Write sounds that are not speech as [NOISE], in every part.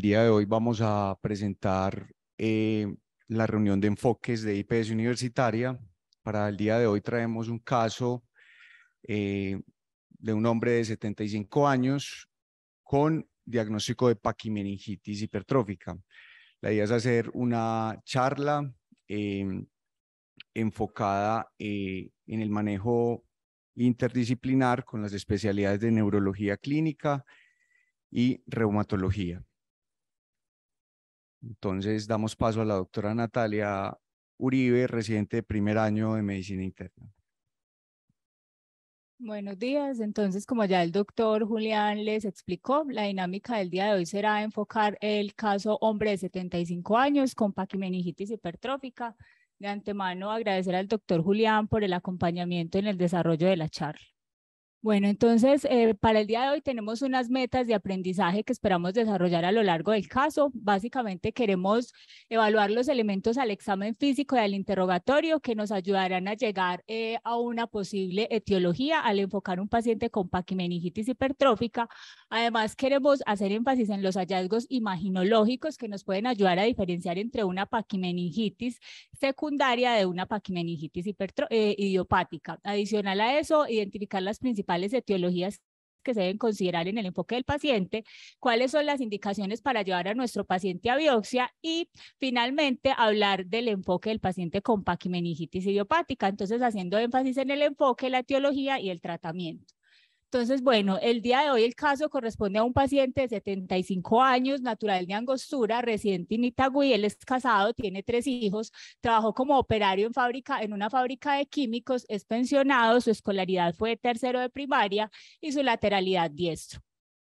día de hoy vamos a presentar eh, la reunión de enfoques de IPS Universitaria. Para el día de hoy traemos un caso eh, de un hombre de 75 años con diagnóstico de paquimeningitis hipertrófica. La idea es hacer una charla eh, enfocada en el manejo interdisciplinar con las especialidades de neurología clínica y reumatología. Entonces damos paso a la doctora Natalia Uribe, residente de primer año de medicina interna. Buenos días. Entonces, como ya el doctor Julián les explicó, la dinámica del día de hoy será enfocar el caso hombre de 75 años con paquimeningitis hipertrófica. De antemano, agradecer al doctor Julián por el acompañamiento en el desarrollo de la charla. Bueno, entonces, eh, para el día de hoy tenemos unas metas de aprendizaje que esperamos desarrollar a lo largo del caso. Básicamente queremos evaluar los elementos al examen físico y al interrogatorio que nos ayudarán a llegar eh, a una posible etiología al enfocar un paciente con paquimeningitis hipertrófica. Además, queremos hacer énfasis en los hallazgos imaginológicos que nos pueden ayudar a diferenciar entre una paquimeningitis secundaria de una paquimeningitis eh, idiopática. Adicional a eso, identificar las principales etiologías que se deben considerar en el enfoque del paciente, cuáles son las indicaciones para llevar a nuestro paciente a biopsia y finalmente hablar del enfoque del paciente con paquimeningitis idiopática, entonces haciendo énfasis en el enfoque, la etiología y el tratamiento. Entonces, bueno, el día de hoy el caso corresponde a un paciente de 75 años, natural de Angostura, residente en Itagüí. Él es casado, tiene tres hijos, trabajó como operario en, fábrica, en una fábrica de químicos, es pensionado, su escolaridad fue de tercero de primaria y su lateralidad diestro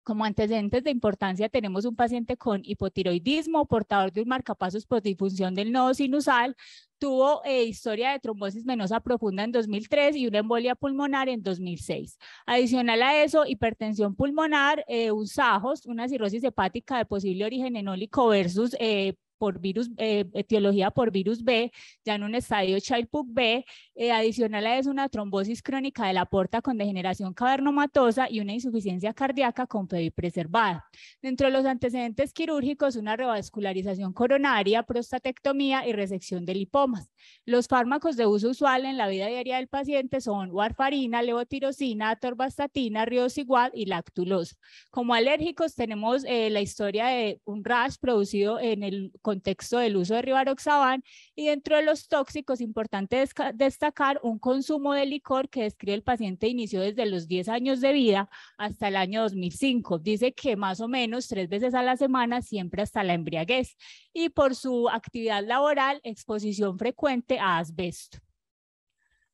como antecedentes de importancia tenemos un paciente con hipotiroidismo, portador de un marcapasos por disfunción del nodo sinusal, tuvo eh, historia de trombosis venosa profunda en 2003 y una embolia pulmonar en 2006. Adicional a eso, hipertensión pulmonar, eh, un sajos, una cirrosis hepática de posible origen enólico versus eh, por virus, eh, eh, etiología por virus B, ya en un estadio Childhood B, eh, adicional a eso una trombosis crónica de la porta con degeneración cavernomatosa y una insuficiencia cardíaca con preservada. Dentro de los antecedentes quirúrgicos, una revascularización coronaria, prostatectomía y resección de lipomas. Los fármacos de uso usual en la vida diaria del paciente son warfarina, levotirosina, atorvastatina, riociguat y lactulosa. Como alérgicos tenemos la historia de un rash producido en el contexto del uso de rivaroxaban. Y dentro de los tóxicos, importante destacar un consumo de licor que describe el paciente inició desde los 10 años de vida hasta el año 2005. Dice que más o menos tres veces a la semana, siempre hasta la embriaguez. Y por su actividad laboral, exposición frecuente a asbesto.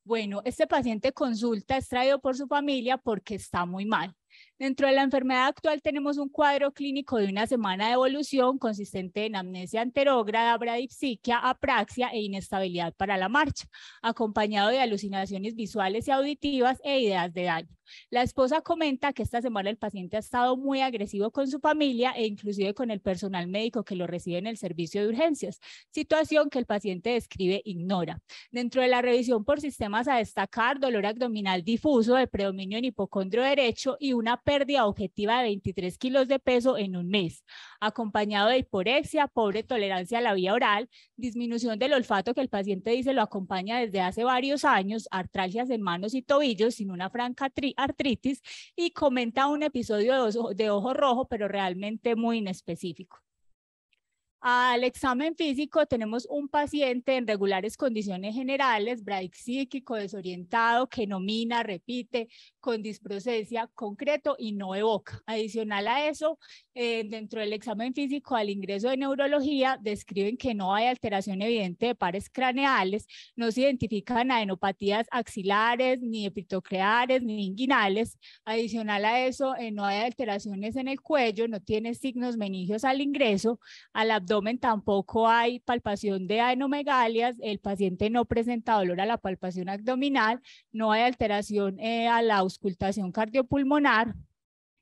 Bueno, este paciente consulta es traído por su familia porque está muy mal. Dentro de la enfermedad actual tenemos un cuadro clínico de una semana de evolución consistente en amnesia anterógrada, bradipsiquia, apraxia e inestabilidad para la marcha, acompañado de alucinaciones visuales y auditivas e ideas de daño. La esposa comenta que esta semana el paciente ha estado muy agresivo con su familia e inclusive con el personal médico que lo recibe en el servicio de urgencias, situación que el paciente describe ignora. Dentro de la revisión por sistemas a destacar, dolor abdominal difuso de predominio en hipocondrio derecho y una pérdida objetiva de 23 kilos de peso en un mes acompañado de hiporexia, pobre tolerancia a la vía oral, disminución del olfato que el paciente dice lo acompaña desde hace varios años, artralgias en manos y tobillos sin una franca artritis y comenta un episodio de ojo, rojo, pero realmente muy inespecífico. Al examen físico tenemos un paciente en regulares condiciones generales, psíquico, desorientado, que nomina, repite, con disprocesia concreto y no evoca. Adicional a eso, eh, dentro del examen físico al ingreso de neurología, describen que no hay alteración evidente de pares craneales, no se identifican adenopatías axilares, ni epitocleares, ni inguinales. Adicional a eso, eh, no hay alteraciones en el cuello, no tiene signos meningios al ingreso, al abdomen tampoco hay palpación de adenomegalias, el paciente no presenta dolor a la palpación abdominal, no hay alteración eh, a la auscultación cardiopulmonar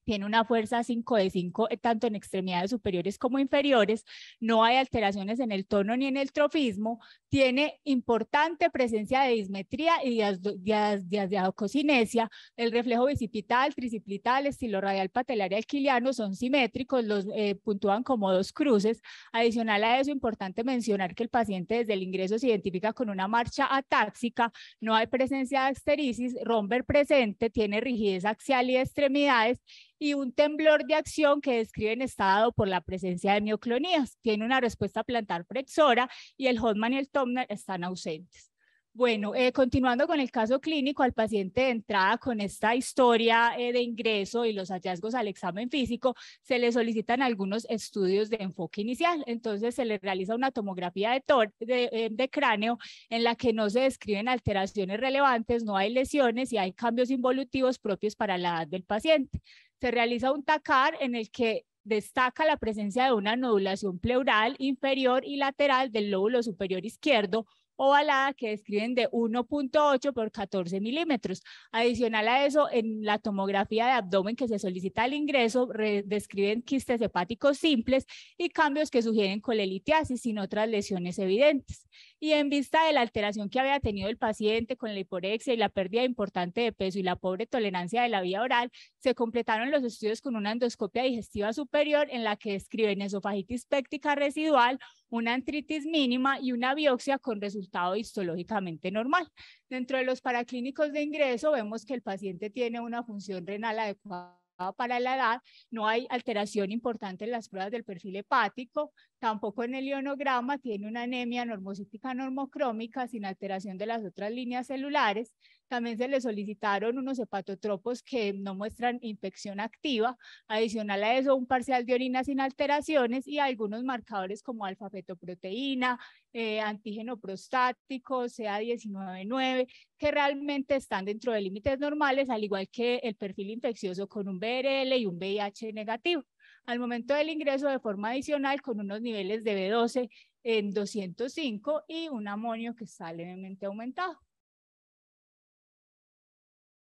tiene una fuerza 5 de 5 eh, tanto en extremidades superiores como inferiores, no hay alteraciones en el tono ni en el trofismo, tiene importante presencia de dismetría y diasdiacocinesia, el reflejo bicipital, tricipital, estiloradial, patelar y alquiliano son simétricos, los eh, puntúan como dos cruces. Adicional a eso, importante mencionar que el paciente desde el ingreso se identifica con una marcha atáxica, no hay presencia de asterisis, romper presente, tiene rigidez axial y extremidades y un temblor de acción que describen está dado por la presencia de mioclonías. Tiene una respuesta plantar flexora y el Hotman y el Tomner están ausentes. Bueno, eh, continuando con el caso clínico, al paciente de entrada con esta historia eh, de ingreso y los hallazgos al examen físico, se le solicitan algunos estudios de enfoque inicial. Entonces, se le realiza una tomografía de, eh, de, cráneo en la que no se describen alteraciones relevantes, no hay lesiones y hay cambios involutivos propios para la edad del paciente se realiza un tacar en el que destaca la presencia de una nodulación pleural inferior y lateral del lóbulo superior izquierdo ovalada que describen de 1.8 por 14 milímetros. Adicional a eso, en la tomografía de abdomen que se solicita al ingreso, describen quistes hepáticos simples y cambios que sugieren colelitiasis sin otras lesiones evidentes. Y en vista de la alteración que había tenido el paciente con la hiporexia y la pérdida importante de peso y la pobre tolerancia de la vía oral, se completaron los estudios con una endoscopia digestiva superior en la que describen esofagitis péctica residual, una antritis mínima y una biopsia con resultado histológicamente normal. Dentro de los paraclínicos de ingreso vemos que el paciente tiene una función renal adecuada para la edad, no hay alteración importante en las pruebas del perfil hepático, tampoco en el ionograma, tiene una anemia normocítica normocrómica sin alteración de las otras líneas celulares, también se le solicitaron unos hepatotropos que no muestran infección activa. Adicional a eso, un parcial de orina sin alteraciones y algunos marcadores como alfa-fetoproteína, eh, antígeno prostático, CA19-9, que realmente están dentro de límites normales, al igual que el perfil infeccioso con un BRL y un VIH negativo. Al momento del ingreso de forma adicional con unos niveles de B12 en 205 y un amonio que está levemente aumentado.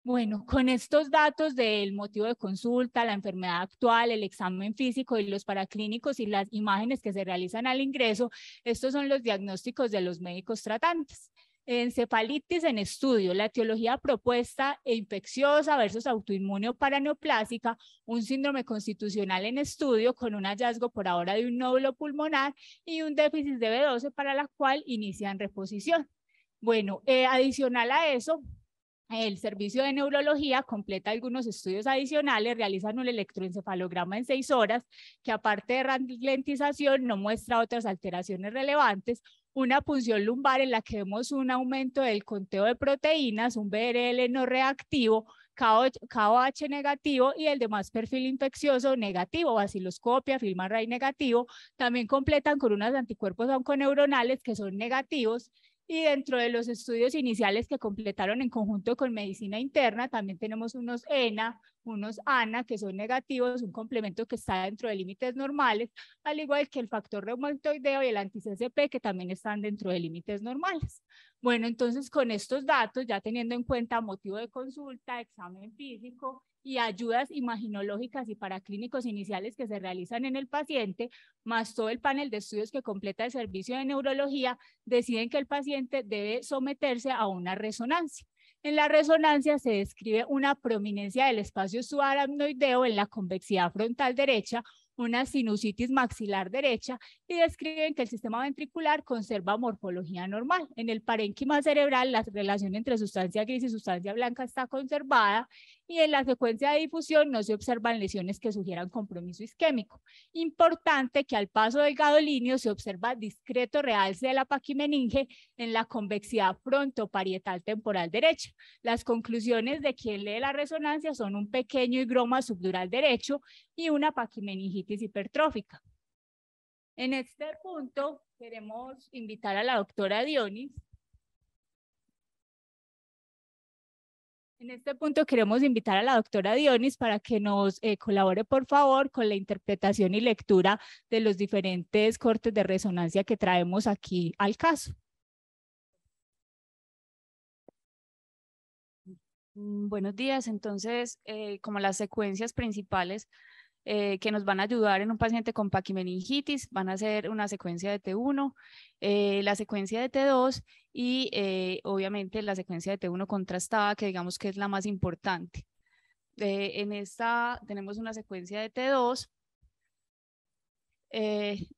Bueno, con estos datos del motivo de consulta, la enfermedad actual, el examen físico y los paraclínicos y las imágenes que se realizan al ingreso, estos son los diagnósticos de los médicos tratantes. Encefalitis en estudio, la etiología propuesta e infecciosa versus autoinmune o paraneoplásica, un síndrome constitucional en estudio con un hallazgo por ahora de un nódulo pulmonar y un déficit de B12 para la cual inician reposición. Bueno, eh, adicional a eso, el servicio de neurología completa algunos estudios adicionales, realizan un electroencefalograma en seis horas, que aparte de ralentización no muestra otras alteraciones relevantes, una punción lumbar en la que vemos un aumento del conteo de proteínas, un BRL no reactivo, KOH negativo y el demás perfil infeccioso negativo, filma RAI negativo, también completan con unos anticuerpos onconeuronales que son negativos y dentro de los estudios iniciales que completaron en conjunto con medicina interna, también tenemos unos ENA, unos ANA, que son negativos, un complemento que está dentro de límites normales, al igual que el factor reumatoideo y el anti que también están dentro de límites normales. Bueno, entonces con estos datos, ya teniendo en cuenta motivo de consulta, examen físico y ayudas imaginológicas y paraclínicos iniciales que se realizan en el paciente, más todo el panel de estudios que completa el servicio de neurología, deciden que el paciente debe someterse a una resonancia. En la resonancia se describe una prominencia del espacio subaracnoideo en la convexidad frontal derecha, una sinusitis maxilar derecha y describen que el sistema ventricular conserva morfología normal. En el parénquima cerebral, la relación entre sustancia gris y sustancia blanca está conservada y en la secuencia de difusión no se observan lesiones que sugieran compromiso isquémico. Importante que al paso del gadolinio se observa discreto realce de la paquimeninge en la convexidad parietal temporal derecha. Las conclusiones de quien lee la resonancia son un pequeño higroma subdural derecho y una paquimeningitis hipertrófica. En este punto queremos invitar a la doctora Dionis En este punto queremos invitar a la doctora Dionis para que nos eh, colabore, por favor, con la interpretación y lectura de los diferentes cortes de resonancia que traemos aquí al caso. Mm, buenos días. Entonces, eh, como las secuencias principales eh, que nos van a ayudar en un paciente con paquimeningitis, van a hacer una secuencia de T1, eh, la secuencia de T2 y eh, obviamente la secuencia de T1 contrastada, que digamos que es la más importante. en esta tenemos una secuencia de T2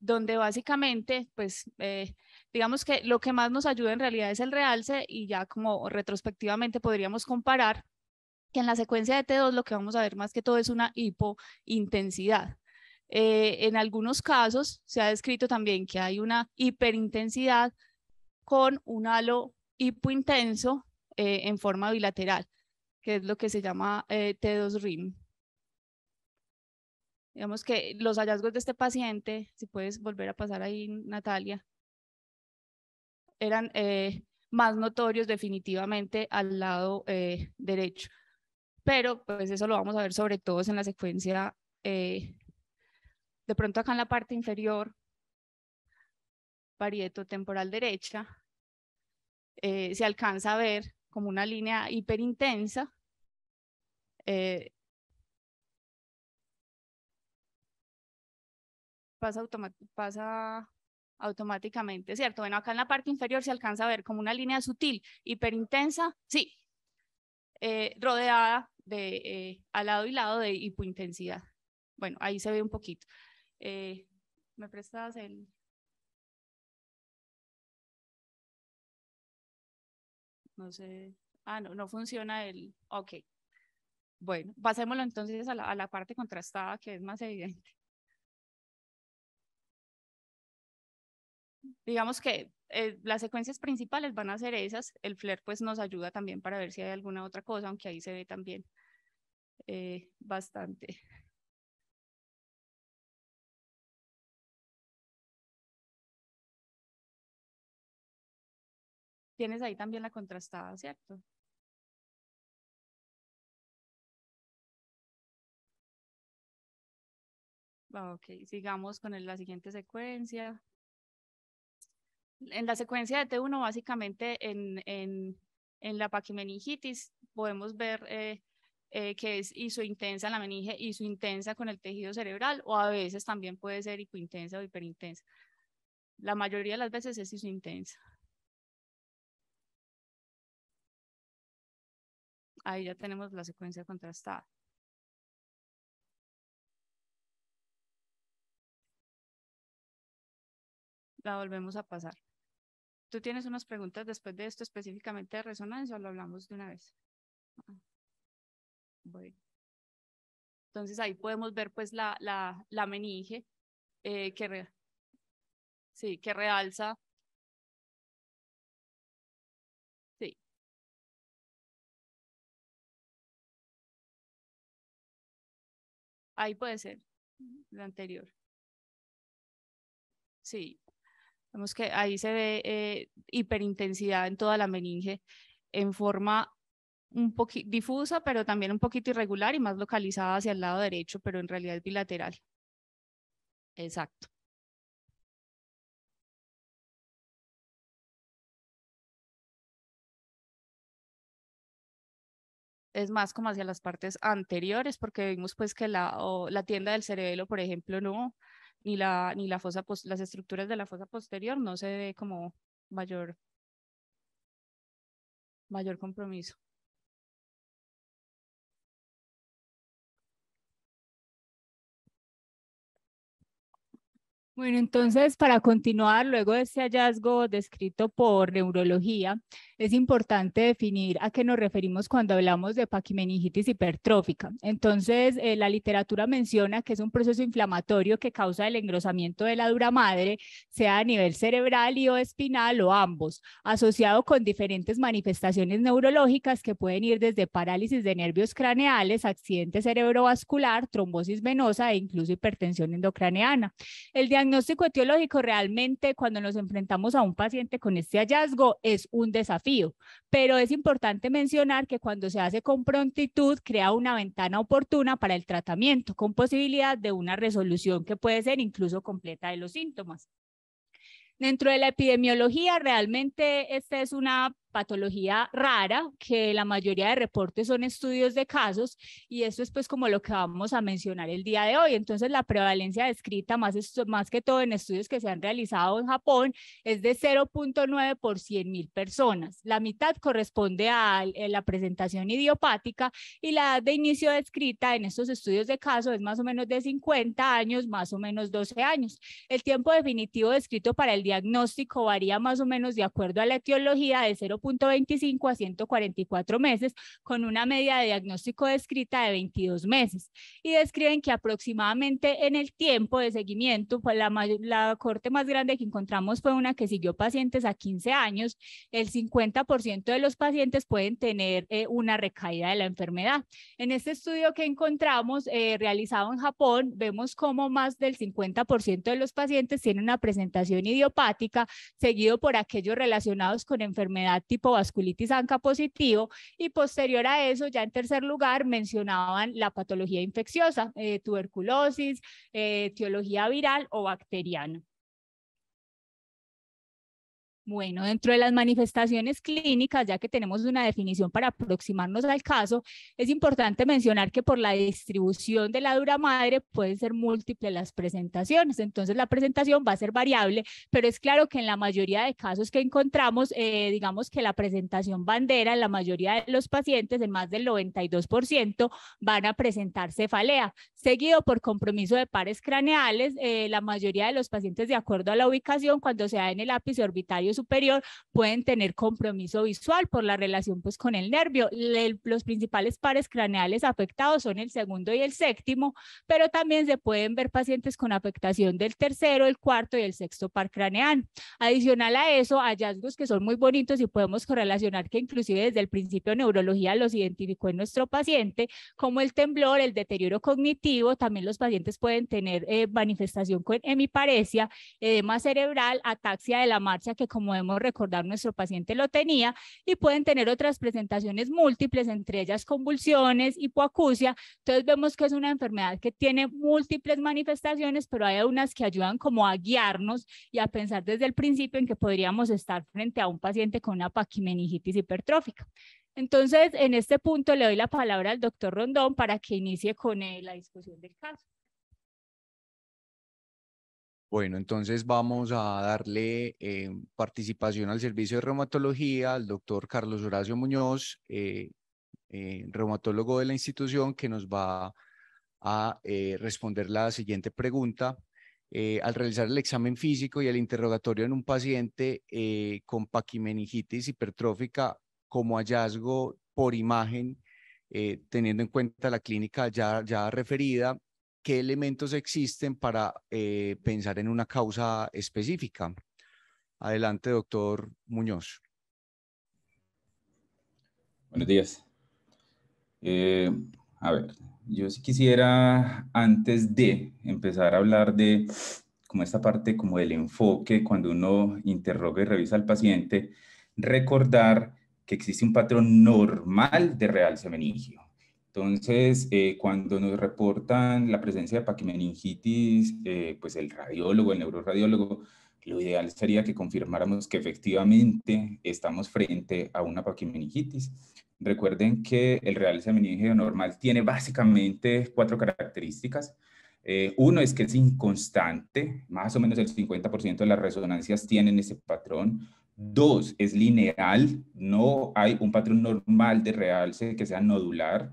donde básicamente, pues, digamos que lo que más nos ayuda en realidad es el realce y ya como retrospectivamente podríamos comparar que en la secuencia de T2 lo que vamos a ver más que todo es una hipointensidad. Eh, en algunos casos se ha descrito también que hay una hiperintensidad con un halo hipointenso eh, en forma bilateral, que es lo que se llama eh, T2-RIM. Digamos que los hallazgos de este paciente, si puedes volver a pasar ahí, Natalia, eran más notorios definitivamente al lado derecho pero pues eso lo vamos a ver sobre todo en la secuencia, eh, de pronto acá en la parte inferior, parieto temporal derecha, eh, se alcanza a ver como una línea hiperintensa. Eh, pasa, automáticamente, ¿cierto? Bueno, acá en la parte inferior se alcanza a ver como una línea sutil, hiperintensa, sí, rodeada de eh, al lado y lado de hipointensidad. Bueno, ahí se ve un poquito. Eh, ¿Me prestas el...? No sé. Ah, no, no funciona el... Ok. Bueno, pasémoslo entonces a la, parte contrastada que es más evidente. digamos que eh, las secuencias principales van a ser esas, el FLER pues nos ayuda también para ver si hay alguna otra cosa, aunque ahí se ve también eh, bastante. Tienes ahí también la contrastada, ¿cierto? Ah, ok, sigamos con la siguiente secuencia. En la secuencia de T1, básicamente en, en, en la paquimeningitis, podemos ver eh, eh, que es isointensa en la meninge, isointensa con el tejido cerebral, o a veces también puede ser hipointensa o hiperintensa. La mayoría de las veces es isointensa. Ahí ya tenemos la secuencia contrastada. La volvemos a pasar. ¿Tú tienes unas preguntas después de esto específicamente de resonancia o lo hablamos de una vez? Entonces ahí podemos ver pues la, meninge eh, que, sí, que realza. Sí. Ahí puede ser, la anterior. Sí, vemos que ahí se ve eh, hiperintensidad en toda la meninge en forma un poquito difusa, pero también un poquito irregular y más localizada hacia el lado derecho, pero en realidad es bilateral. Exacto. es más como hacia las partes anteriores, porque vimos pues que la, la tienda del cerebelo, por ejemplo, no, ni, la, ni la fosa las estructuras de la fosa posterior no se ve como mayor, mayor compromiso. Bueno, entonces, para continuar, luego de este hallazgo descrito por neurología, es importante definir a qué nos referimos cuando hablamos de paquimeningitis hipertrófica. Entonces, eh, la literatura menciona que es un proceso inflamatorio que causa el engrosamiento de la dura madre, sea a nivel cerebral y o espinal o ambos, asociado con diferentes manifestaciones neurológicas que pueden ir desde parálisis de nervios craneales, accidente cerebrovascular, trombosis venosa e incluso hipertensión endocraneana. El diagnóstico diagnóstico etiológico realmente cuando nos enfrentamos a un paciente con este hallazgo es un desafío, pero es importante mencionar que cuando se hace con prontitud crea una ventana oportuna para el tratamiento con posibilidad de una resolución que puede ser incluso completa de los síntomas. Dentro de la epidemiología, realmente esta es una patología rara, que la mayoría de reportes son estudios de casos y eso es pues como lo que vamos a mencionar el día de hoy. Entonces la prevalencia descrita más, más que todo en estudios que se han realizado en Japón es de 0.9 por 100 mil personas. La mitad corresponde a eh, la presentación idiopática y la edad de inicio descrita en estos estudios de casos es más o menos de 50 años, más o menos 12 años. El tiempo definitivo descrito para el diagnóstico varía más o menos de acuerdo a la etiología de cero 25 a 144 meses, con una media de diagnóstico descrita de 22 meses. Y describen que aproximadamente en el tiempo de seguimiento, pues la, la corte más grande que encontramos fue una que siguió pacientes a 15 años, el 50% de los pacientes pueden tener eh, una recaída de la enfermedad. En este estudio que encontramos eh, realizado en Japón, vemos como más del 50% de los pacientes tienen una presentación idiopática, seguido por aquellos relacionados con enfermedad tipo vasculitis ANCA positivo y posterior a eso, ya en tercer lugar, mencionaban la patología infecciosa, eh, tuberculosis, eh, etiología viral o bacteriana. Bueno, dentro de las manifestaciones clínicas, ya que tenemos una definición para aproximarnos al caso, es importante mencionar que por la distribución de la dura madre pueden ser múltiples las presentaciones, entonces la presentación va a ser variable, pero es claro que en la mayoría de casos que encontramos, eh, digamos que la presentación bandera en la mayoría de los pacientes, en más del 92%, van a presentar cefalea, seguido por compromiso de pares craneales, eh, la mayoría de los pacientes de acuerdo a la ubicación cuando se da en el ápice orbitario superior pueden tener compromiso visual por la relación pues con el nervio. los principales pares craneales afectados son el segundo y el séptimo, pero también se pueden ver pacientes con afectación del tercero, el cuarto y el sexto par craneal. Adicional a eso, hallazgos que son muy bonitos y podemos correlacionar que inclusive desde el principio neurología los identificó en nuestro paciente, como el temblor, el deterioro cognitivo, también los pacientes pueden tener eh, manifestación con hemiparesia, edema cerebral, ataxia de la marcha que como como debemos recordar, nuestro paciente lo tenía, y pueden tener otras presentaciones múltiples, entre ellas convulsiones, hipoacusia. Entonces vemos que es una enfermedad que tiene múltiples manifestaciones, pero hay unas que ayudan como a guiarnos y a pensar desde el principio en que podríamos estar frente a un paciente con una paquimenigitis hipertrófica. Entonces, en este punto le doy la palabra al doctor Rondón para que inicie con eh, la discusión del caso. Bueno, entonces vamos a darle eh, participación al servicio de reumatología al doctor Carlos Horacio Muñoz, eh, eh, reumatólogo de la institución, que nos va a responder la siguiente pregunta. al realizar el examen físico y el interrogatorio en un paciente con paquimenigitis hipertrófica como hallazgo por imagen, teniendo en cuenta la clínica ya referida, qué elementos existen para eh, pensar en una causa específica. Adelante, doctor Muñoz. Buenos días. Eh, a ver, yo sí quisiera, antes de empezar a hablar de como esta parte como del enfoque, cuando uno interroga y revisa al paciente, recordar que existe un patrón normal de real meningio. Entonces, eh, cuando nos reportan la presencia de paquimeningitis, eh, pues el radiólogo, el neuroradiólogo, lo ideal sería que confirmáramos que efectivamente estamos frente a una paquimeningitis. Recuerden que el realce meningeo normal tiene básicamente cuatro características. Eh, uno es que es inconstante, más o menos el 50% de las resonancias tienen ese patrón. Dos, es lineal, no hay un patrón normal de realce que sea nodular.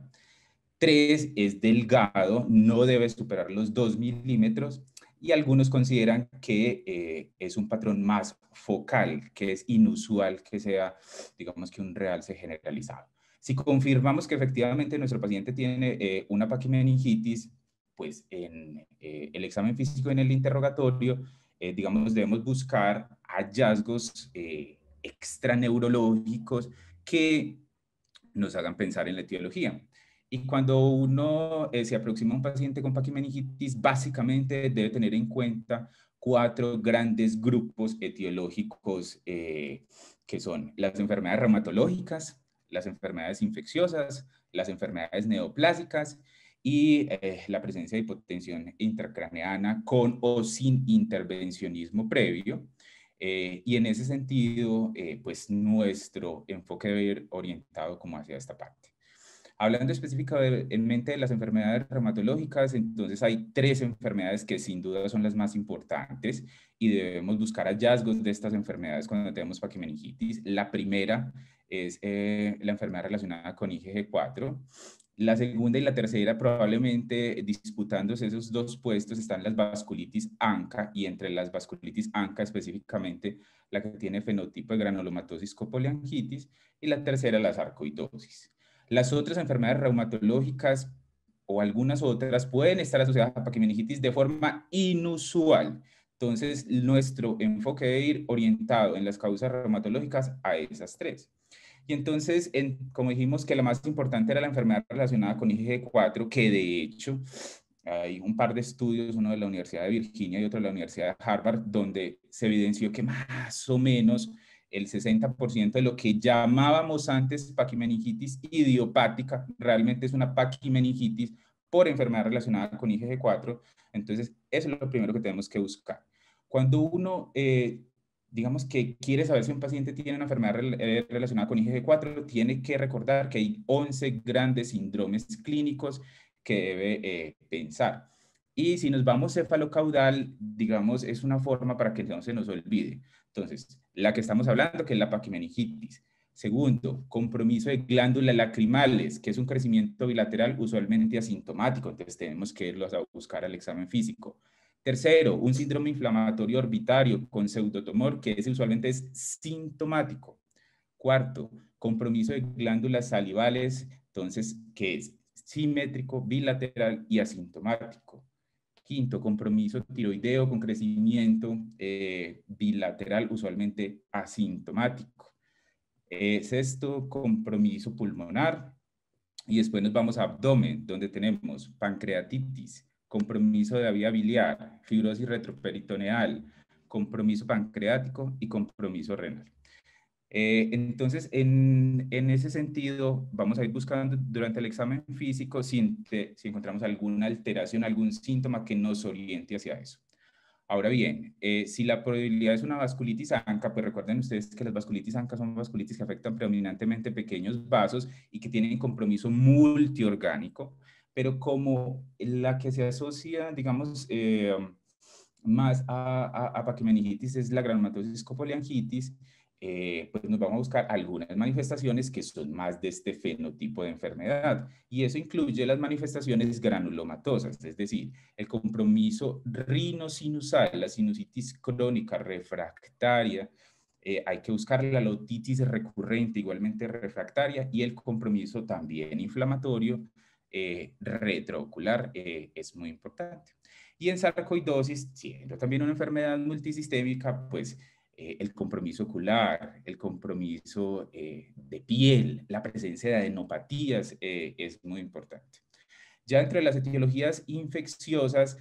3 es delgado, no debe superar los 2 milímetros y algunos consideran que eh, es un patrón más focal, que es inusual que sea, digamos que un realce generalizado. Si confirmamos que efectivamente nuestro paciente tiene eh, una paquimeningitis, pues en eh, el examen físico en el interrogatorio, digamos, debemos buscar hallazgos extraneurológicos que nos hagan pensar en la etiología. Y cuando uno eh, se aproxima a un paciente con paquimeningitis, básicamente debe tener en cuenta cuatro grandes grupos etiológicos eh, que son las enfermedades reumatológicas, las enfermedades infecciosas, las enfermedades neoplásicas y eh, la presencia de hipotensión intracraneana con o sin intervencionismo previo. y en ese sentido, pues nuestro enfoque debe ir orientado como hacia esta parte. Hablando específicamente de las enfermedades reumatológicas, entonces hay tres enfermedades que sin duda son las más importantes y debemos buscar hallazgos de estas enfermedades cuando tenemos paquimeningitis. La primera es eh, la enfermedad relacionada con IgG4. La segunda y la tercera, probablemente disputándose esos dos puestos, están las vasculitis ANCA y entre las vasculitis ANCA específicamente la que tiene fenotipo de granulomatosis copoliangitis y la tercera las sarcoidosis. Las otras enfermedades reumatológicas o algunas otras pueden estar asociadas a paquimeningitis de forma inusual. Entonces, nuestro enfoque debe ir orientado en las causas reumatológicas a esas tres. Y entonces, como dijimos que la más importante era la enfermedad relacionada con IgG4, que de hecho hay un par de estudios, uno de la Universidad de Virginia y otro de la Universidad de Harvard, donde se evidenció que más o menos el 60% de lo que llamábamos antes paquimeningitis idiopática, realmente es una paquimeningitis por enfermedad relacionada con IgG4. Entonces, eso es lo primero que tenemos que buscar. Cuando uno, eh, digamos que quiere saber si un paciente tiene una enfermedad eh, relacionada con IgG4, tiene que recordar que hay 11 grandes síndromes clínicos que debe eh, pensar. Y si nos vamos cefalocaudal, digamos, es una forma para que no se nos olvide. Entonces, la que estamos hablando, que es la paquimeningitis. Segundo, compromiso de glándulas lacrimales, que es un crecimiento bilateral usualmente asintomático, entonces tenemos que irlos a buscar al examen físico. Tercero, un síndrome inflamatorio orbitario con pseudotumor, que ese usualmente es sintomático. Cuarto, compromiso de glándulas salivales, entonces que es simétrico, bilateral y asintomático. Quinto, compromiso tiroideo con crecimiento eh, bilateral, usualmente asintomático. sexto, compromiso pulmonar. Y después nos vamos a abdomen, donde tenemos pancreatitis, compromiso de la vía biliar, fibrosis retroperitoneal, compromiso pancreático y compromiso renal. Eh, entonces, en, ese sentido, vamos a ir buscando durante el examen físico si, encontramos alguna alteración, algún síntoma que nos oriente hacia eso. Ahora bien, eh, si la probabilidad es una vasculitis anca, pues recuerden ustedes que las vasculitis anca son vasculitis que afectan predominantemente pequeños vasos y que tienen compromiso multiorgánico, pero como la que se asocia, digamos, eh, más a, a, es la granulomatosis copoliangitis, eh, pues nos vamos a buscar algunas manifestaciones que son más de este fenotipo de enfermedad. Y eso incluye las manifestaciones granulomatosas, es decir, el compromiso rinosinusal, la sinusitis crónica refractaria, eh, hay que buscar la lotitis recurrente, igualmente refractaria, y el compromiso también inflamatorio eh, retroocular es muy importante. Y en sarcoidosis, siendo también una enfermedad multisistémica, pues eh, el compromiso ocular, el compromiso eh, de piel, la presencia de adenopatías eh, es muy importante. Ya entre las etiologías infecciosas,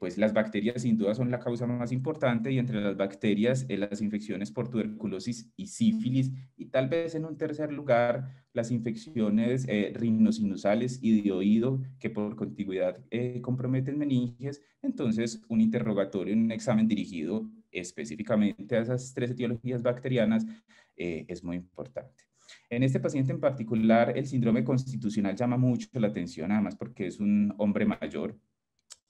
pues las bacterias sin duda son la causa más importante y entre las bacterias las infecciones por tuberculosis y sífilis y tal vez en un tercer lugar las infecciones rinosinusales y de oído que por contigüidad comprometen meninges. Entonces un interrogatorio, un examen dirigido específicamente a esas tres etiologías bacterianas eh, es muy importante. En este paciente en particular, el síndrome constitucional llama mucho la atención, además porque es un hombre mayor,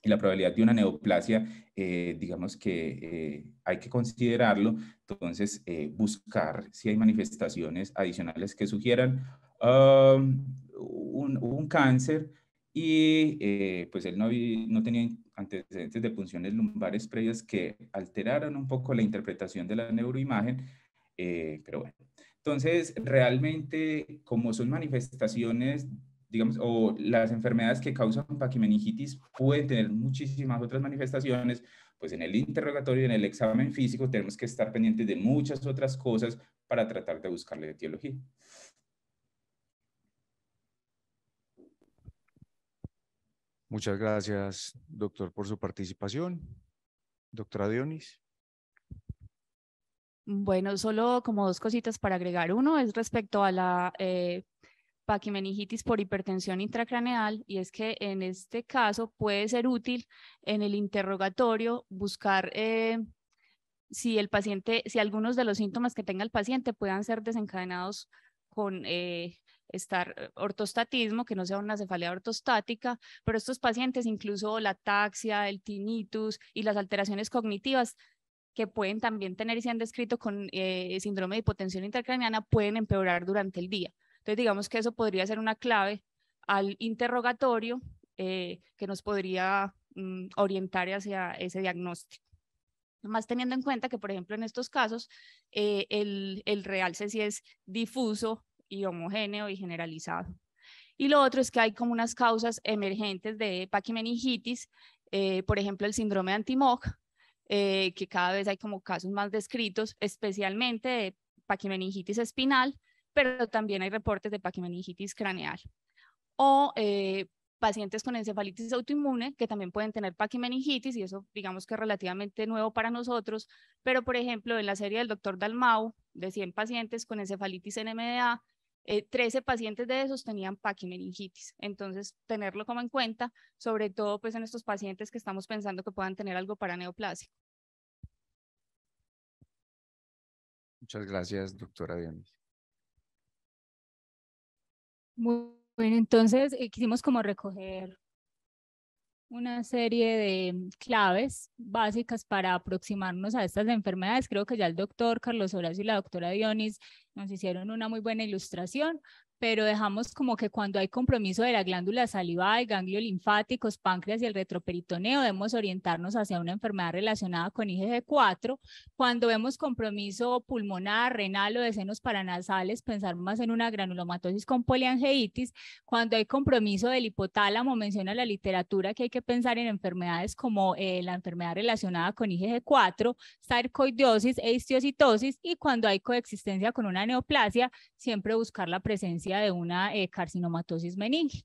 y la probabilidad de una neoplasia, eh, digamos que eh, hay que considerarlo, entonces buscar si hay manifestaciones adicionales que sugieran um, un, cáncer y pues él no, no tenía antecedentes de punciones lumbares previas que alteraron un poco la interpretación de la neuroimagen, eh, pero bueno. Entonces, realmente, como son manifestaciones, digamos, o las enfermedades que causan paquimeningitis pueden tener muchísimas otras manifestaciones, pues en el interrogatorio y en el examen físico tenemos que estar pendientes de muchas otras cosas para tratar de buscarle etiología. Muchas gracias, doctor, por su participación. Doctora Dionis. Bueno, solo como dos cositas para agregar. Uno es respecto a la eh, paquimeningitis por hipertensión intracraneal y es que en este caso puede ser útil en el interrogatorio buscar eh, si el paciente, si algunos de los síntomas que tenga el paciente puedan ser desencadenados con eh, estar ortostatismo, que no sea una cefalea ortostática, pero estos pacientes, incluso la taxia, el tinnitus y las alteraciones cognitivas que pueden también tener y se han descrito con eh, síndrome de hipotensión intracraniana, pueden empeorar durante el día. Entonces, digamos que eso podría ser una clave al interrogatorio eh, que nos podría mm, orientar hacia ese diagnóstico. Más teniendo en cuenta que, por ejemplo, en estos casos, eh, el, el realce si es difuso y homogéneo y generalizado. Y lo otro es que hay como unas causas emergentes de paquimeningitis, eh, por ejemplo, el síndrome de antimog, eh, que cada vez hay como casos más descritos, especialmente de paquimeningitis espinal, pero también hay reportes de paquimeningitis craneal. O eh, pacientes con encefalitis autoinmune que también pueden tener paquimeningitis y eso digamos que es relativamente nuevo para nosotros, pero por ejemplo en la serie del doctor Dalmau de 100 pacientes con encefalitis NMDA 13 eh, pacientes de esos tenían paquimeningitis. Entonces, tenerlo como en cuenta, sobre todo pues en estos pacientes que estamos pensando que puedan tener algo para neoplásico. Muchas gracias, doctora Dionis. Muy bien, entonces eh, quisimos como recoger una serie de claves básicas para aproximarnos a estas enfermedades. Creo que ya el doctor Carlos Horacio y la doctora Dionis nos hicieron una muy buena ilustración, pero dejamos como que cuando hay compromiso de la glándula salival, ganglio linfáticos, páncreas y el retroperitoneo, debemos orientarnos hacia una enfermedad relacionada con IgG4. Cuando vemos compromiso pulmonar, renal o de senos paranasales, pensar más en una granulomatosis con poliangeitis. Cuando hay compromiso del hipotálamo, menciona la literatura que hay que pensar en enfermedades como eh, la enfermedad relacionada con IgG4, sarcoidosis e histiocitosis. Y cuando hay coexistencia con una neoplasia, siempre buscar la presencia de una eh, carcinomatosis meninge.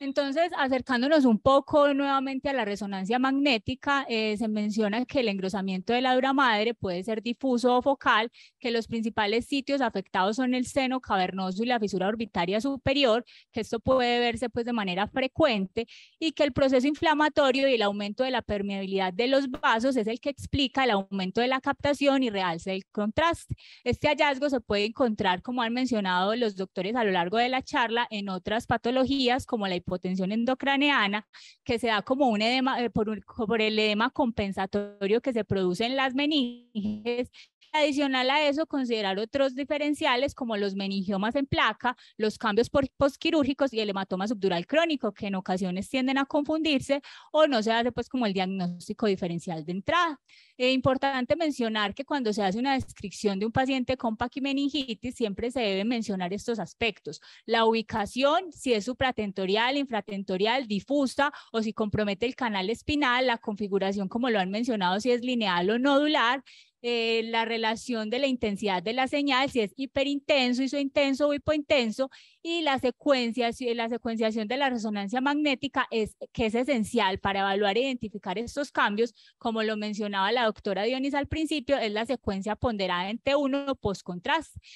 Entonces, acercándonos un poco nuevamente a la resonancia magnética, eh, se menciona que el engrosamiento de la dura madre puede ser difuso o focal, que los principales sitios afectados son el seno cavernoso y la fisura orbitaria superior, que esto puede verse pues de manera frecuente, y que el proceso inflamatorio y el aumento de la permeabilidad de los vasos es el que explica el aumento de la captación y realce del contraste. Este hallazgo se puede encontrar, como han mencionado los doctores a lo largo de la charla, en otras patologías como la hipotensión endocraneana, que se da como un edema, eh, por, por el edema compensatorio que se produce en las meninges adicional a eso, considerar otros diferenciales como los meningiomas en placa, los cambios postquirúrgicos y el hematoma subdural crónico, que en ocasiones tienden a confundirse o no se hace pues como el diagnóstico diferencial de entrada. Es eh, importante mencionar que cuando se hace una descripción de un paciente con paquimeningitis, siempre se deben mencionar estos aspectos. La ubicación, si es supratentorial, infratentorial, difusa o si compromete el canal espinal, la configuración, como lo han mencionado, si es lineal o nodular, eh, la relación de la intensidad de la señal, si es hiperintenso, isointenso o hipointenso, y la, secuencia, la secuenciación de la resonancia magnética, es, que es esencial para evaluar e identificar estos cambios, como lo mencionaba la doctora Dionis al principio, es la secuencia ponderada en T1 post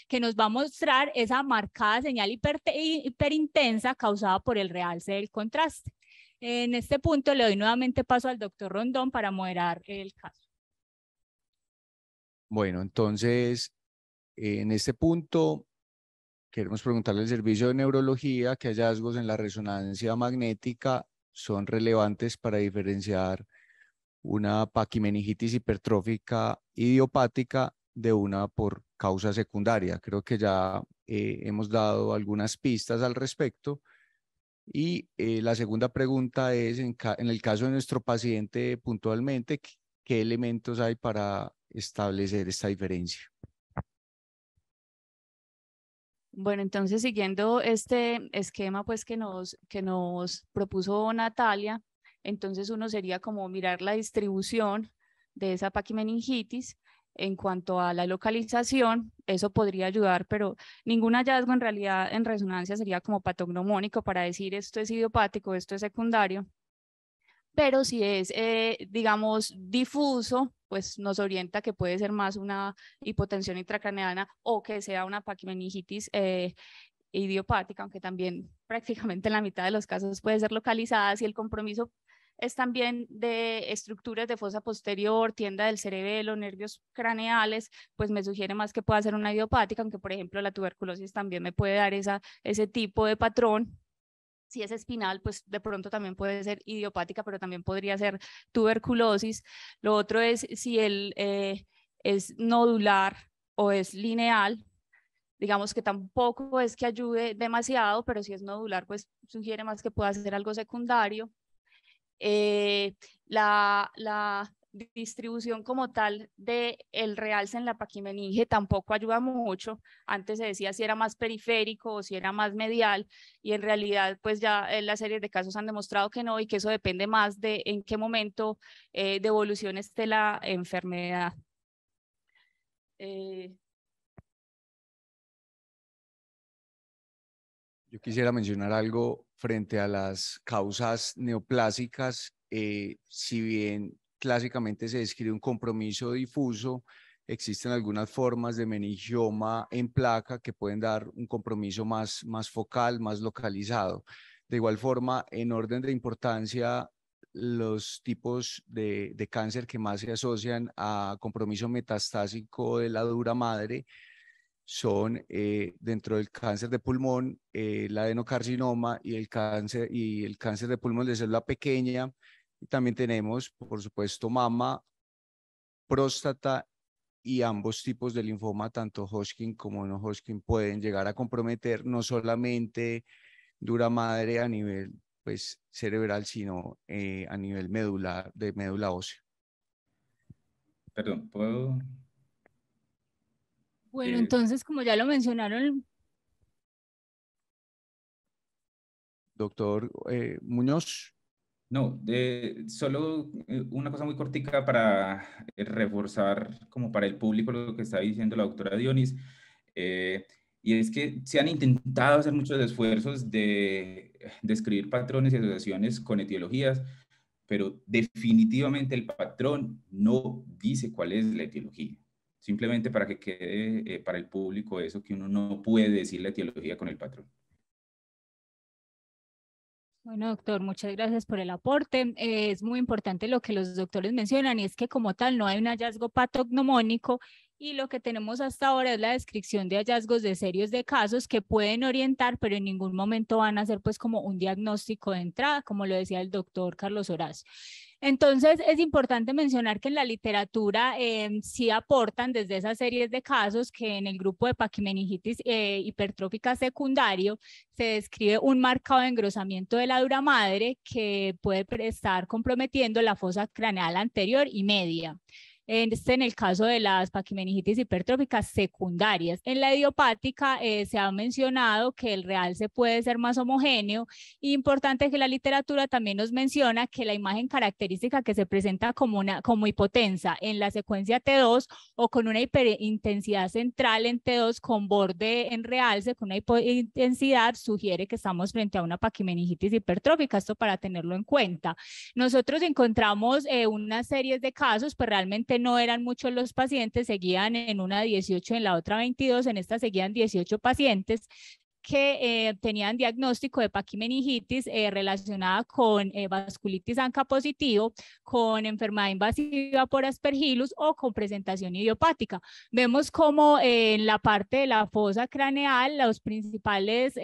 que nos va a mostrar esa marcada señal hiperintensa causada por el realce del contraste. En este punto le doy nuevamente paso al doctor Rondón para moderar el caso. Bueno, entonces, en este punto, queremos preguntarle al servicio de neurología qué hallazgos en la resonancia magnética son relevantes para diferenciar una paquimeningitis hipertrófica idiopática de una por causa secundaria. Creo que ya eh, hemos dado algunas pistas al respecto. Y eh, la segunda pregunta es, en, el caso de nuestro paciente puntualmente, ¿qué elementos hay para establecer esta diferencia. Bueno, entonces siguiendo este esquema pues que nos, que nos propuso Natalia, entonces uno sería como mirar la distribución de esa paquimeningitis en cuanto a la localización, eso podría ayudar, pero ningún hallazgo en realidad en resonancia sería como patognomónico para decir esto es idiopático, esto es secundario, pero si es, eh, digamos, difuso, pues nos orienta que puede ser más una hipotensión intracraneana o que sea una paquimeningitis eh, idiopática, aunque también [LAUGHS] prácticamente en la mitad de los casos puede ser localizada si el compromiso es también de estructuras de fosa posterior, tienda del cerebelo, nervios craneales, pues me sugiere más que pueda ser una idiopática, aunque por ejemplo la tuberculosis también me puede dar ese tipo de patrón si es espinal, pues de pronto también puede ser idiopática, pero también podría ser tuberculosis. Lo otro es si él eh, es nodular o es lineal, digamos que tampoco es que ayude demasiado, pero si es nodular, pues sugiere más que pueda ser algo secundario. Eh, la, la distribución como tal de el realce en la paquimeninge tampoco ayuda mucho. Antes se decía si era más periférico o si era más medial y en realidad pues ya en eh, la serie de casos han demostrado que no y que eso depende más de en qué momento eh, de evolución esté la enfermedad. Eh, Yo quisiera mencionar algo frente a las causas neoplásicas. si bien clásicamente se describe un compromiso difuso. Existen algunas formas de meningioma en placa que pueden dar un compromiso más, más focal, más localizado. De igual forma, en orden de importancia, los tipos de, de, cáncer que más se asocian a compromiso metastásico de la dura madre son eh, dentro del cáncer de pulmón, eh, el adenocarcinoma y el cáncer, y el cáncer de pulmón de célula pequeña, también tenemos, por supuesto, mama, próstata y ambos tipos de linfoma, tanto Hodgkin como no Hodgkin, pueden llegar a comprometer no solamente dura madre a nivel pues, cerebral, sino eh, a nivel medular, de médula ósea. Perdón, ¿puedo? Bueno, eh. entonces, como ya lo mencionaron, doctor eh, Muñoz. No, de, solo eh, una cosa muy cortica para eh, reforzar como para el público lo que está diciendo la doctora Dionis, eh, y es que se han intentado hacer muchos esfuerzos de describir patrones y asociaciones con etiologías, pero definitivamente el patrón no dice cuál es la etiología. Simplemente para que quede para el público eso, que uno no puede decir la etiología con el patrón. Bueno, doctor, muchas gracias por el aporte. Eh, es muy importante lo que los doctores mencionan y es que como tal no hay un hallazgo patognomónico y lo que tenemos hasta ahora es la descripción de hallazgos de serios de casos que pueden orientar, pero en ningún momento van a ser pues como un diagnóstico de entrada, como lo decía el doctor Carlos Horacio. Entonces, es importante mencionar que en la literatura em, sí aportan desde esas series de casos que en el grupo de paquimeningitis eh, hipertrófica secundario se describe un marcado engrosamiento de la dura madre que puede estar comprometiendo la fosa craneal anterior y media. Este, en el caso de las paquimenigitis hipertróficas secundarias. En la idiopática eh, se ha mencionado que el real se puede ser más homogéneo. Importante que la literatura también nos menciona que la imagen característica que se presenta como, una, como hipotensa en la secuencia T2 o con una hiperintensidad central en T2 con borde en realce, con una hipointensidad sugiere que estamos frente a una paquimenigitis hipertrófica. Esto para tenerlo en cuenta. Nosotros encontramos eh, una unas series de casos, pues realmente no eran muchos los pacientes, seguían en una 18, en la otra 22, en esta seguían 18 pacientes que eh, tenían diagnóstico de paquimeningitis eh, relacionada con eh, vasculitis ANCA positivo, con enfermedad invasiva por aspergillus o con presentación idiopática. Vemos como en la parte de la fosa craneal los principales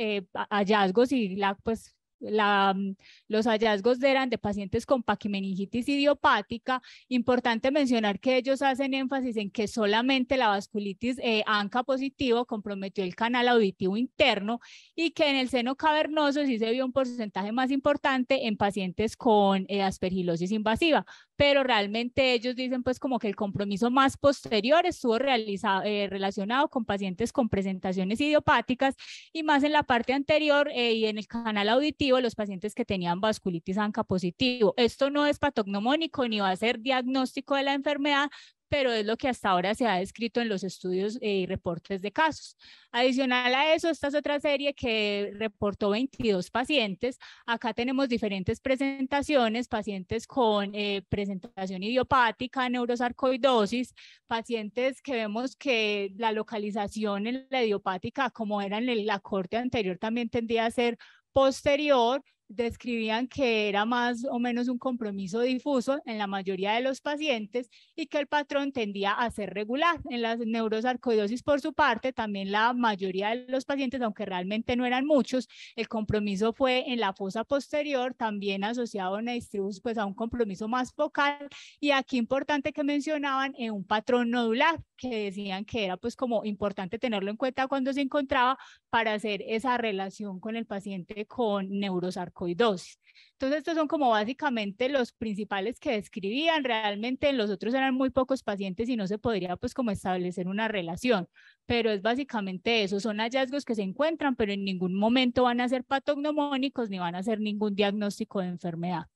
hallazgos y la, pues, la, mm, los hallazgos eran de pacientes con paquimeningitis idiopática. Importante mencionar que ellos hacen énfasis en que solamente la vasculitis ANCA eh, positivo comprometió el canal auditivo interno y que en el seno cavernoso sí se vio un porcentaje más importante en pacientes con eh, aspergilosis invasiva, pero realmente ellos dicen pues como que el compromiso más posterior estuvo realizado, eh, relacionado con pacientes con presentaciones idiopáticas y más en la parte anterior y en el canal auditivo de los pacientes que tenían vasculitis ANCA positivo. Esto no es patognomónico ni va a ser diagnóstico de la enfermedad, pero es lo que hasta ahora se ha descrito en los estudios eh, y reportes de casos. Adicional a eso, esta es otra serie que reportó 22 pacientes. Acá tenemos diferentes presentaciones, pacientes con eh, presentación idiopática, neurosarcoidosis, pacientes que vemos que la localización en la idiopática, como era en la corte anterior, también tendía a ser posterior describían que era más o menos un compromiso difuso en la mayoría de los pacientes y que el patrón tendía a ser regular. En las neurosarcoidosis, por su parte, también la mayoría de los pacientes, aunque realmente no eran muchos, el compromiso fue en la fosa posterior, también asociado en distribución pues, a un compromiso más focal y aquí importante que mencionaban en eh, un patrón nodular, que decían que era pues como importante tenerlo en cuenta cuando se encontraba para hacer esa relación con el paciente con neurosarcoidosis sarcoidosis. Entonces, estos son como básicamente los principales que describían. Realmente en los otros eran muy pocos pacientes y no se podría pues como establecer una relación, pero es básicamente eso, son hallazgos que se encuentran, pero en ningún momento van a ser patognomónicos ni van a ser ningún diagnóstico de enfermedad.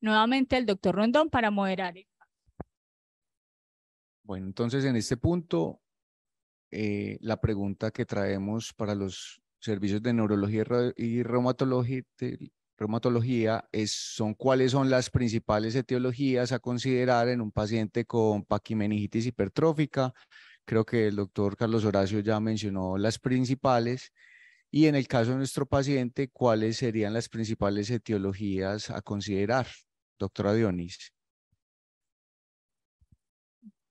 Nuevamente el doctor Rondón para moderar. Bueno, entonces en este punto, eh, la pregunta que traemos para los servicios de neurología y reumatología, es, son cuáles son las principales etiologías a considerar en un paciente con paquimeningitis hipertrófica. Creo que el doctor Carlos Horacio ya mencionó las principales. Y en el caso de nuestro paciente, ¿cuáles serían las principales etiologías a considerar, doctora Dionis?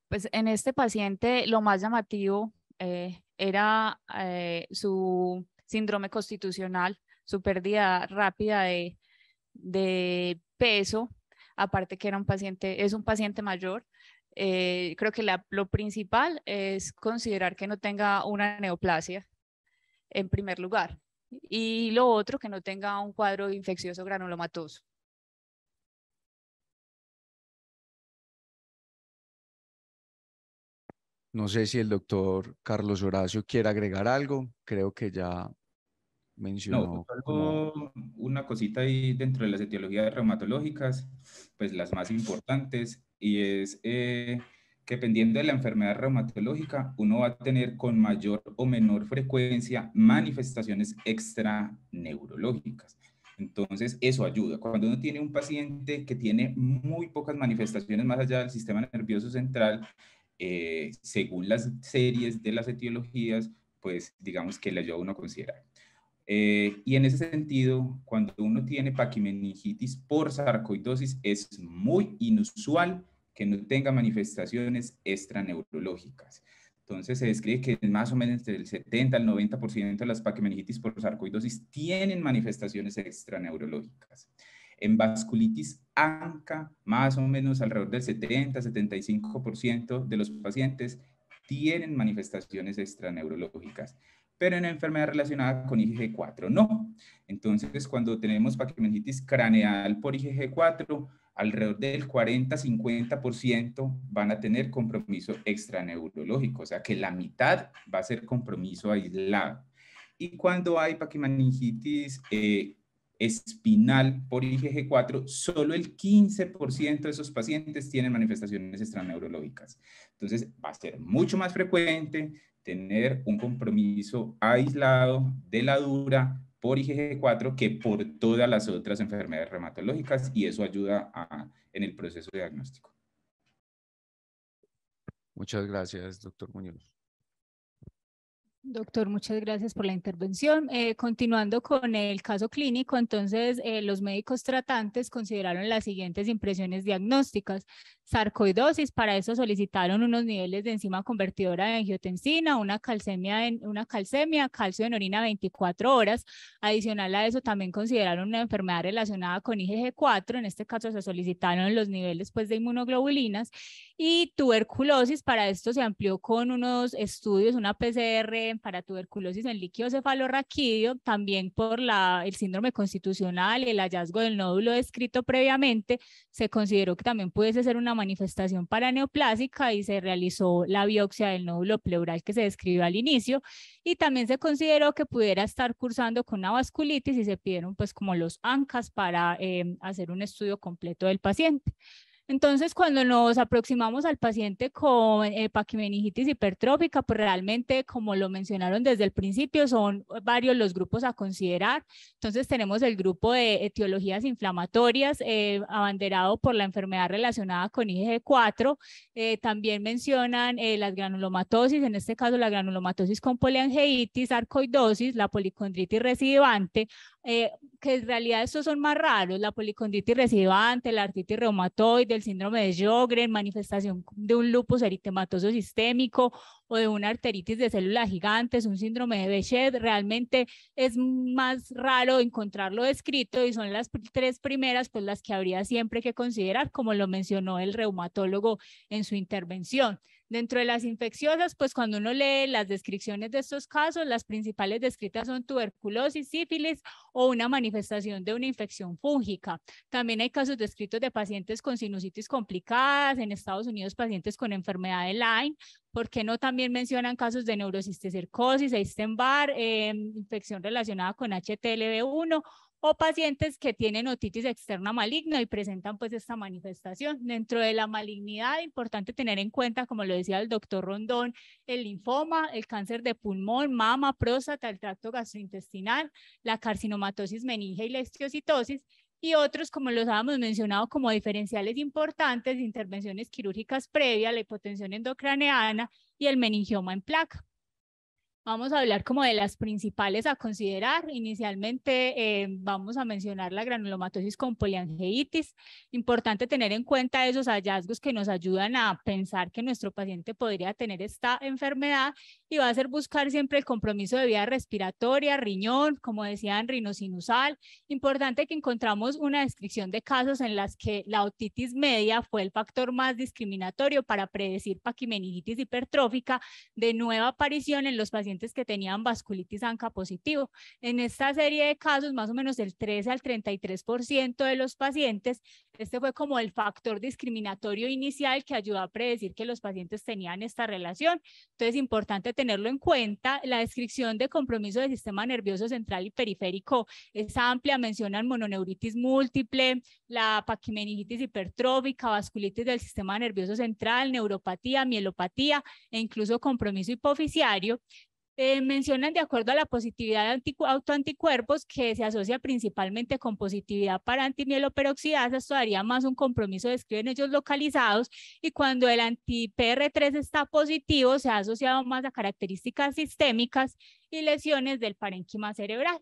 Pues en este paciente lo más llamativo eh, era eh, su síndrome constitucional, su pérdida rápida de, de peso, aparte que era un paciente, es un paciente mayor. Eh, creo que lo principal es considerar que no tenga una neoplasia en primer lugar y lo otro que no tenga un cuadro infeccioso granulomatoso. No sé si el doctor Carlos Horacio quiere agregar algo. Creo que ya mencionó. una cosita ahí dentro de las etiologías reumatológicas, pues las más importantes, y es eh, que dependiendo de la enfermedad reumatológica, uno va a tener con mayor o menor frecuencia manifestaciones extra neurológicas. Entonces, eso ayuda. Cuando uno tiene un paciente que tiene muy pocas manifestaciones más allá del sistema nervioso central, eh, según las series de las etiologías, pues digamos que la lleva uno a considerar. Eh, y en ese sentido, cuando uno tiene paquimeningitis por sarcoidosis, es muy inusual que no tenga manifestaciones extraneurológicas. Entonces, se describe que más o menos entre el 70 al 90% de las paquimeningitis por sarcoidosis tienen manifestaciones extraneurológicas. En vasculitis ANCA, más o menos alrededor del 70-75% de los pacientes tienen manifestaciones extraneurológicas, pero en enfermedad relacionada con IgG4 no. Entonces, cuando tenemos paquimenitis craneal por IgG4, alrededor del 40-50% van a tener compromiso extraneurológico, o sea que la mitad va a ser compromiso aislado. Y cuando hay paquimeningitis eh, espinal por IgG4, solo el 15% de esos pacientes tienen manifestaciones extraneurológicas. Entonces, va a ser mucho más frecuente tener un compromiso aislado de la dura por IgG4 que por todas las otras enfermedades reumatológicas y eso ayuda en el proceso diagnóstico. Muchas gracias, doctor Muñoz. Doctor, muchas gracias por la intervención. Eh, continuando con el caso clínico, entonces eh, los médicos tratantes consideraron las siguientes impresiones diagnósticas. Sarcoidosis, para eso solicitaron unos niveles de enzima convertidora de angiotensina, una calcemia, en, una calcemia, calcio en orina 24 horas. Adicional a eso también consideraron una enfermedad relacionada con IgG4, en este caso se solicitaron los niveles pues, de inmunoglobulinas y tuberculosis, para esto se amplió con unos estudios, una PCR para tuberculosis en líquido cefalorraquídeo, también por la, el síndrome constitucional, y el hallazgo del nódulo descrito previamente, se consideró que también pudiese ser una manifestación paraneoplásica y se realizó la biopsia del nódulo pleural que se describió al inicio y también se consideró que pudiera estar cursando con una vasculitis y se pidieron pues como los ANCAS para eh, hacer un estudio completo del paciente. Entonces, cuando nos aproximamos al paciente con eh, paquimeningitis hipertrófica, pues realmente, como lo mencionaron desde el principio, son varios los grupos a considerar. Entonces, tenemos el grupo de etiologías inflamatorias, eh, abanderado por la enfermedad relacionada con IgG4. Eh, también mencionan las granulomatosis, en este caso la granulomatosis con poliangeitis, arcoidosis, la policondritis residuante. Eh, que en realidad estos son más raros, la policonditis residuante, la artritis reumatoide, el síndrome de Sjögren, manifestación de un lupus eritematoso sistémico o de una arteritis de células gigantes, un síndrome de Bechet, realmente es más raro encontrarlo descrito y son las tres primeras pues las que habría siempre que considerar, como lo mencionó el reumatólogo en su intervención. Dentro de las infecciosas, pues cuando uno lee las descripciones de estos casos, las principales descritas son tuberculosis, sífilis o una manifestación de una infección fúngica. También hay casos descritos de pacientes con sinusitis complicadas, en Estados Unidos pacientes con enfermedad de Lyme, ¿Por qué no también mencionan casos de neurocisticercosis, Eisenbar, eh, infección relacionada con HTLV1 o pacientes que tienen otitis externa maligna y presentan pues esta manifestación. Dentro de la malignidad, importante tener en cuenta, como lo decía el doctor Rondón, el linfoma, el cáncer de pulmón, mama, próstata, el tracto gastrointestinal, la carcinomatosis meninge y la estiocitosis, y otros, como los habíamos mencionado, como diferenciales importantes, intervenciones quirúrgicas previas, la hipotensión endocraneana y el meningioma en placa. Vamos a hablar como de las principales a considerar. Inicialmente eh, vamos a mencionar la granulomatosis con poliangeitis. Importante tener en cuenta esos hallazgos que nos ayudan a pensar que nuestro paciente podría tener esta enfermedad y va a ser buscar siempre el compromiso de vía respiratoria, riñón, como decían, rinocinusal. Importante que encontramos una descripción de casos en las que la otitis media fue el factor más discriminatorio para predecir paquimeningitis hipertrófica de nueva aparición en los pacientes que tenían vasculitis ANCA positivo. En esta serie de casos, más o menos del 13 al 33% de los pacientes, este fue como el factor discriminatorio inicial que ayudó a predecir que los pacientes tenían esta relación. Entonces, es importante tenerlo en cuenta. La descripción de compromiso del sistema nervioso central y periférico es amplia, mencionan mononeuritis múltiple, la paquimeningitis hipertrófica, vasculitis del sistema nervioso central, neuropatía, mielopatía e incluso compromiso hipoficiario. Eh, mencionan de acuerdo a la positividad de autoanticuerpos que se asocia principalmente con positividad para esto daría más un compromiso describen ellos localizados y cuando el anti-PR3 está positivo se ha asociado más a características sistémicas y lesiones del parénquima cerebral.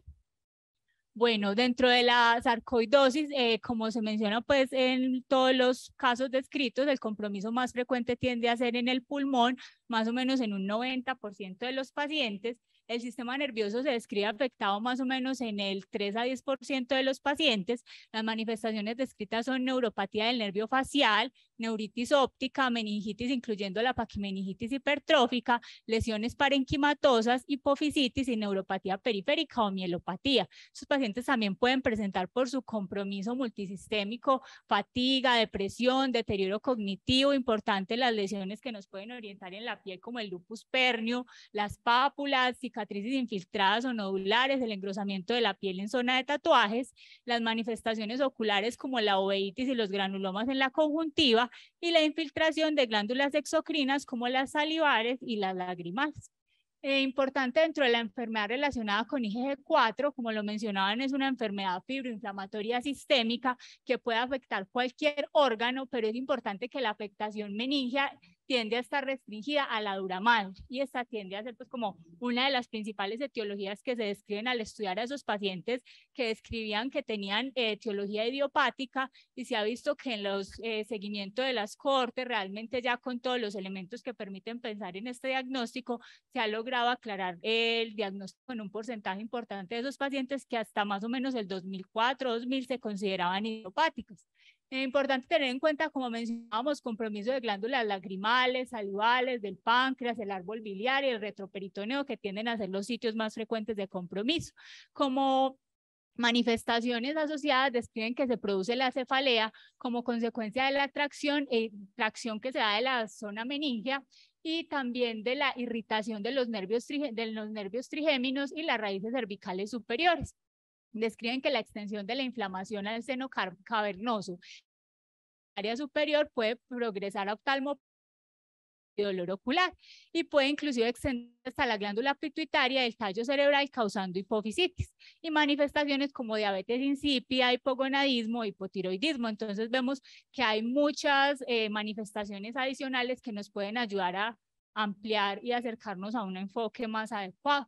Bueno, dentro de la sarcoidosis, eh, como se menciona pues en todos los casos descritos, el compromiso más frecuente tiende a ser en el pulmón, más o menos en un 90% de los pacientes. El sistema nervioso se describe afectado más o menos en el 3 a 10% de los pacientes. Las manifestaciones descritas son neuropatía del nervio facial, neuritis óptica, meningitis, incluyendo la paquimeningitis hipertrófica, lesiones parenquimatosas, hipofisitis y neuropatía periférica o mielopatía. Estos pacientes también pueden presentar por su compromiso multisistémico, fatiga, depresión, deterioro cognitivo, importante las lesiones que nos pueden orientar en la piel como el lupus pernio, las pápulas, cicatrices infiltradas o nodulares, el engrosamiento de la piel en zona de tatuajes, las manifestaciones oculares como la oveitis y los granulomas en la conjuntiva, y la infiltración de glándulas exocrinas como las salivares y las lagrimales. Eh, importante dentro de la enfermedad relacionada con IgG4, como lo mencionaban, es una enfermedad fibroinflamatoria sistémica que puede afectar cualquier órgano, pero es importante que la afectación meningia tiende a estar restringida a la dura mano y esta tiende a ser pues como una de las principales etiologías que se describen al estudiar a esos pacientes que describían que tenían eh, etiología idiopática y se ha visto que en los seguimientos eh, seguimiento de las cortes realmente ya con todos los elementos que permiten pensar en este diagnóstico se ha logrado aclarar el diagnóstico en un porcentaje importante de esos pacientes que hasta más o menos el 2004 2000 se consideraban idiopáticos. Es eh, importante tener en cuenta, como mencionábamos, compromiso de glándulas lagrimales, salivales, del páncreas, el árbol biliar y el retroperitoneo, que tienden a ser los sitios más frecuentes de compromiso. Como manifestaciones asociadas describen que se produce la cefalea como consecuencia de la tracción, eh, tracción que se da de la zona meningia y también de la irritación de los nervios, de los nervios trigéminos y las raíces cervicales superiores describen que la extensión de la inflamación al seno cavernoso área superior puede progresar a oftalmo y dolor ocular y puede inclusive extender hasta la glándula pituitaria del tallo cerebral causando hipofisitis y manifestaciones como diabetes insipida, hipogonadismo, hipotiroidismo. Entonces vemos que hay muchas eh, manifestaciones adicionales que nos pueden ayudar a ampliar y acercarnos a un enfoque más adecuado.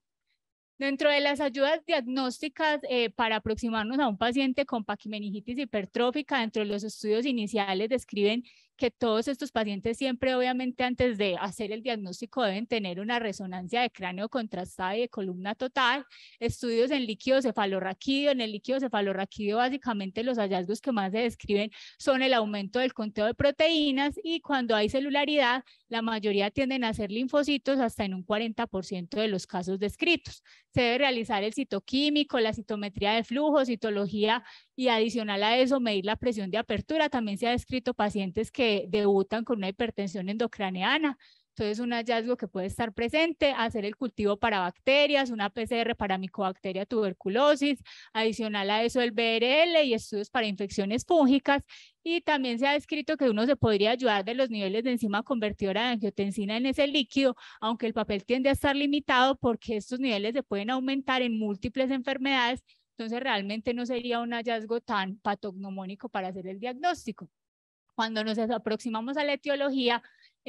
Dentro de las ayudas diagnósticas eh, para aproximarnos a un paciente con paquimeningitis hipertrófica, dentro de los estudios iniciales describen que todos estos pacientes siempre, obviamente, antes de hacer el diagnóstico deben tener una resonancia de cráneo contrastada y de columna total, estudios en líquido cefalorraquídeo. En el líquido cefalorraquídeo, básicamente, los hallazgos que más se describen son el aumento del conteo de proteínas y cuando hay celularidad, la mayoría tienden a ser linfocitos hasta en un 40% de los casos descritos. Se debe realizar el citoquímico, la citometría de flujo, citología y adicional a eso, medir la presión de apertura. También se ha descrito pacientes que debutan con una hipertensión endocraneana. Entonces, un hallazgo que puede estar presente, hacer el cultivo para bacterias, una PCR para micobacteria tuberculosis, adicional a eso el BRL y estudios para infecciones fúngicas. Y también se ha descrito que uno se podría ayudar de los niveles de enzima convertidora de angiotensina en ese líquido, aunque el papel tiende a estar limitado porque estos niveles se pueden aumentar en múltiples enfermedades entonces realmente no sería un hallazgo tan patognomónico para hacer el diagnóstico. Cuando nos aproximamos a la etiología,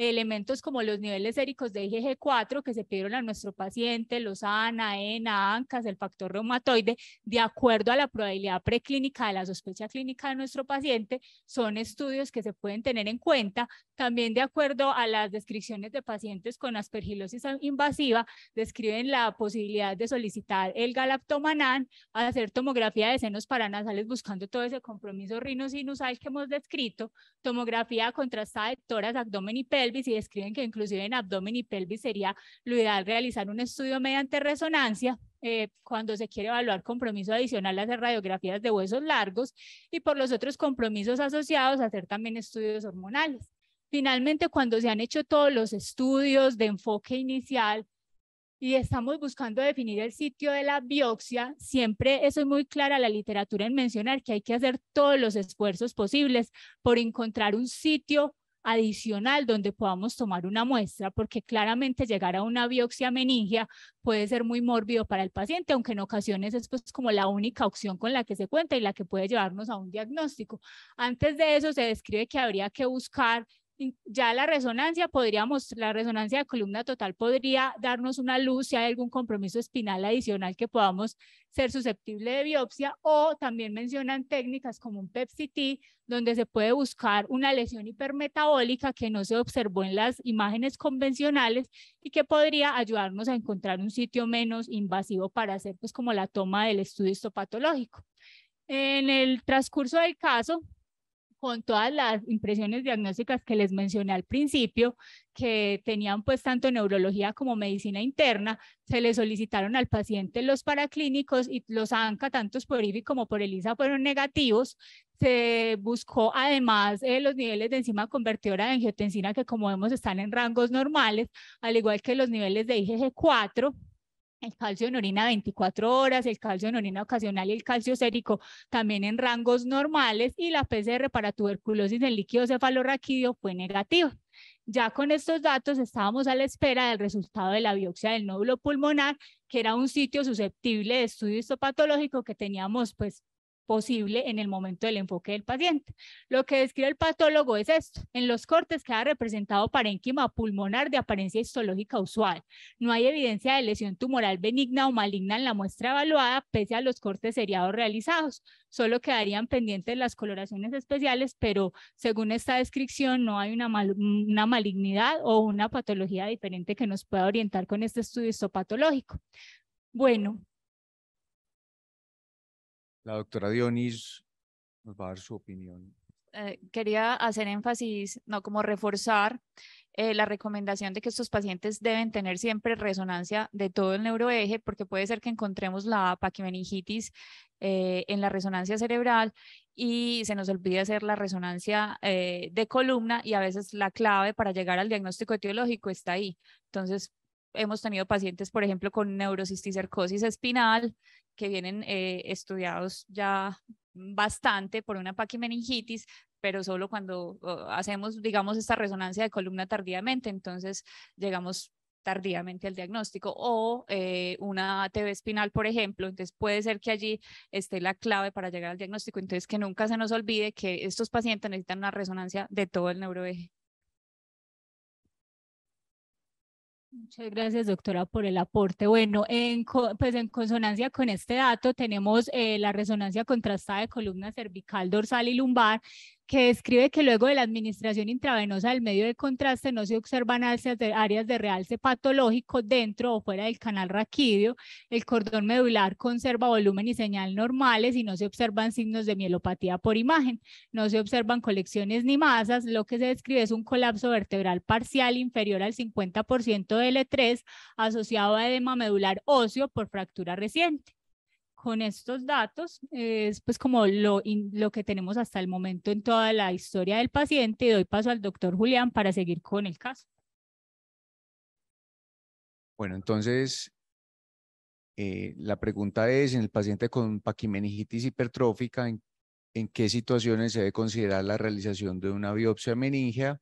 elementos como los niveles séricos de IgG4 que se pidieron a nuestro paciente, los ANA, ENA, ANCAS, el factor reumatoide, de acuerdo a la probabilidad preclínica de la sospecha clínica de nuestro paciente, son estudios que se pueden tener en cuenta, también de acuerdo a las descripciones de pacientes con aspergilosis invasiva, describen la posibilidad de solicitar el galactomanán, hacer tomografía de senos paranasales buscando todo ese compromiso rinosinusal que hemos descrito, tomografía contrastada de toras, abdomen y pelvis, y describen que inclusive en abdomen y pelvis sería lo ideal realizar un estudio mediante resonancia eh, cuando se quiere evaluar compromiso adicional hacer radiografías de huesos largos y por los otros compromisos asociados hacer también estudios hormonales. Finalmente, cuando se han hecho todos los estudios de enfoque inicial, y estamos buscando definir el sitio de la biopsia, siempre eso es muy clara la literatura en mencionar que hay que hacer todos los esfuerzos posibles por encontrar un sitio adicional donde podamos tomar una muestra, porque claramente llegar a una biopsia meningia puede ser muy mórbido para el paciente, aunque en ocasiones es pues como la única opción con la que se cuenta y la que puede llevarnos a un diagnóstico. Antes de eso se describe que habría que buscar ya la resonancia podríamos, la resonancia de columna total podría darnos una luz si hay algún compromiso espinal adicional que podamos ser susceptible de biopsia o también mencionan técnicas como un PEPCT donde se puede buscar una lesión hipermetabólica que no se observó en las imágenes convencionales y que podría ayudarnos a encontrar un sitio menos invasivo para hacer pues como la toma del estudio histopatológico. En el transcurso del caso, con todas las impresiones diagnósticas que les mencioné al principio, que tenían pues tanto neurología como medicina interna, se le solicitaron al paciente los paraclínicos y los ANCA, tanto por IVI como por ELISA, fueron negativos. Se buscó además eh, los niveles de enzima convertidora de angiotensina, que como vemos están en rangos normales, al igual que los niveles de IgG4 el calcio en orina 24 horas, el calcio en orina ocasional y el calcio sérico también en rangos normales y la PCR para tuberculosis en líquido cefalorraquídeo fue negativa. Ya con estos datos estábamos a la espera del resultado de la biopsia del nódulo pulmonar, que era un sitio susceptible de estudio histopatológico que teníamos pues posible en el momento del enfoque del paciente. Lo que describe el patólogo es esto. En los cortes queda representado parénquima pulmonar de apariencia histológica usual. No hay evidencia de lesión tumoral benigna o maligna en la muestra evaluada, pese a los cortes seriados realizados. Solo quedarían pendientes las coloraciones especiales, pero según esta descripción no hay una, malignidad o una patología diferente que nos pueda orientar con este estudio histopatológico. Bueno, la doctora Dionis nos va a dar su opinión. Eh, quería hacer énfasis, no como reforzar eh, la recomendación de que estos pacientes deben tener siempre resonancia de todo el neuroeje, porque puede ser que encontremos la paquimeningitis eh, en la resonancia cerebral y se nos olvide hacer la resonancia de columna y a veces la clave para llegar al diagnóstico etiológico está ahí. Entonces, hemos tenido pacientes, por ejemplo, con neurocisticercosis espinal, que vienen eh, estudiados ya bastante por una paquimeningitis, pero solo cuando hacemos, digamos, esta resonancia de columna tardíamente, entonces llegamos tardíamente al diagnóstico o eh, una ATV espinal, por ejemplo. Entonces puede ser que allí esté la clave para llegar al diagnóstico. Entonces que nunca se nos olvide que estos pacientes necesitan una resonancia de todo el neuroeje. Muchas gracias, doctora, por el aporte. Bueno, pues en consonancia con este dato tenemos eh, la resonancia contrastada de columna cervical, dorsal y lumbar, que describe que luego de la administración intravenosa del medio de contraste no se observan áreas de realce patológico dentro o fuera del canal raquídeo, el cordón medular conserva volumen y señal normales y no se observan signos de mielopatía por imagen, no se observan colecciones ni masas, lo que se describe es un colapso vertebral parcial inferior al 50% de L3 asociado a edema medular óseo por fractura reciente con estos datos eh, es pues como lo, que tenemos hasta el momento en toda la historia del paciente y doy paso al doctor Julián para seguir con el caso. Bueno, entonces eh, la pregunta es, en el paciente con paquimeningitis hipertrófica, ¿en, ¿en, qué situaciones se debe considerar la realización de una biopsia meningea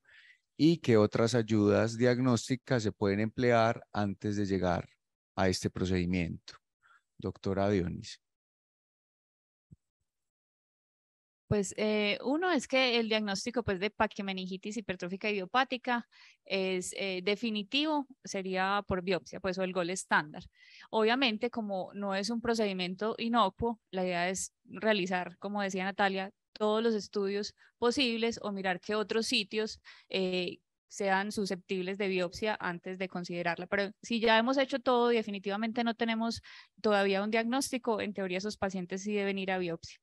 y qué otras ayudas diagnósticas se pueden emplear antes de llegar a este procedimiento? doctora Dionis, Pues eh, uno es que el diagnóstico pues, de paquimeningitis hipertrófica idiopática es eh, definitivo, sería por biopsia, pues o el gol estándar. Obviamente, como no es un procedimiento inocuo, la idea es realizar, como decía Natalia, todos los estudios posibles o mirar qué otros sitios eh, sean susceptibles de biopsia antes de considerarla. Pero si ya hemos hecho todo y definitivamente no tenemos todavía un diagnóstico, en teoría esos pacientes sí deben ir a biopsia.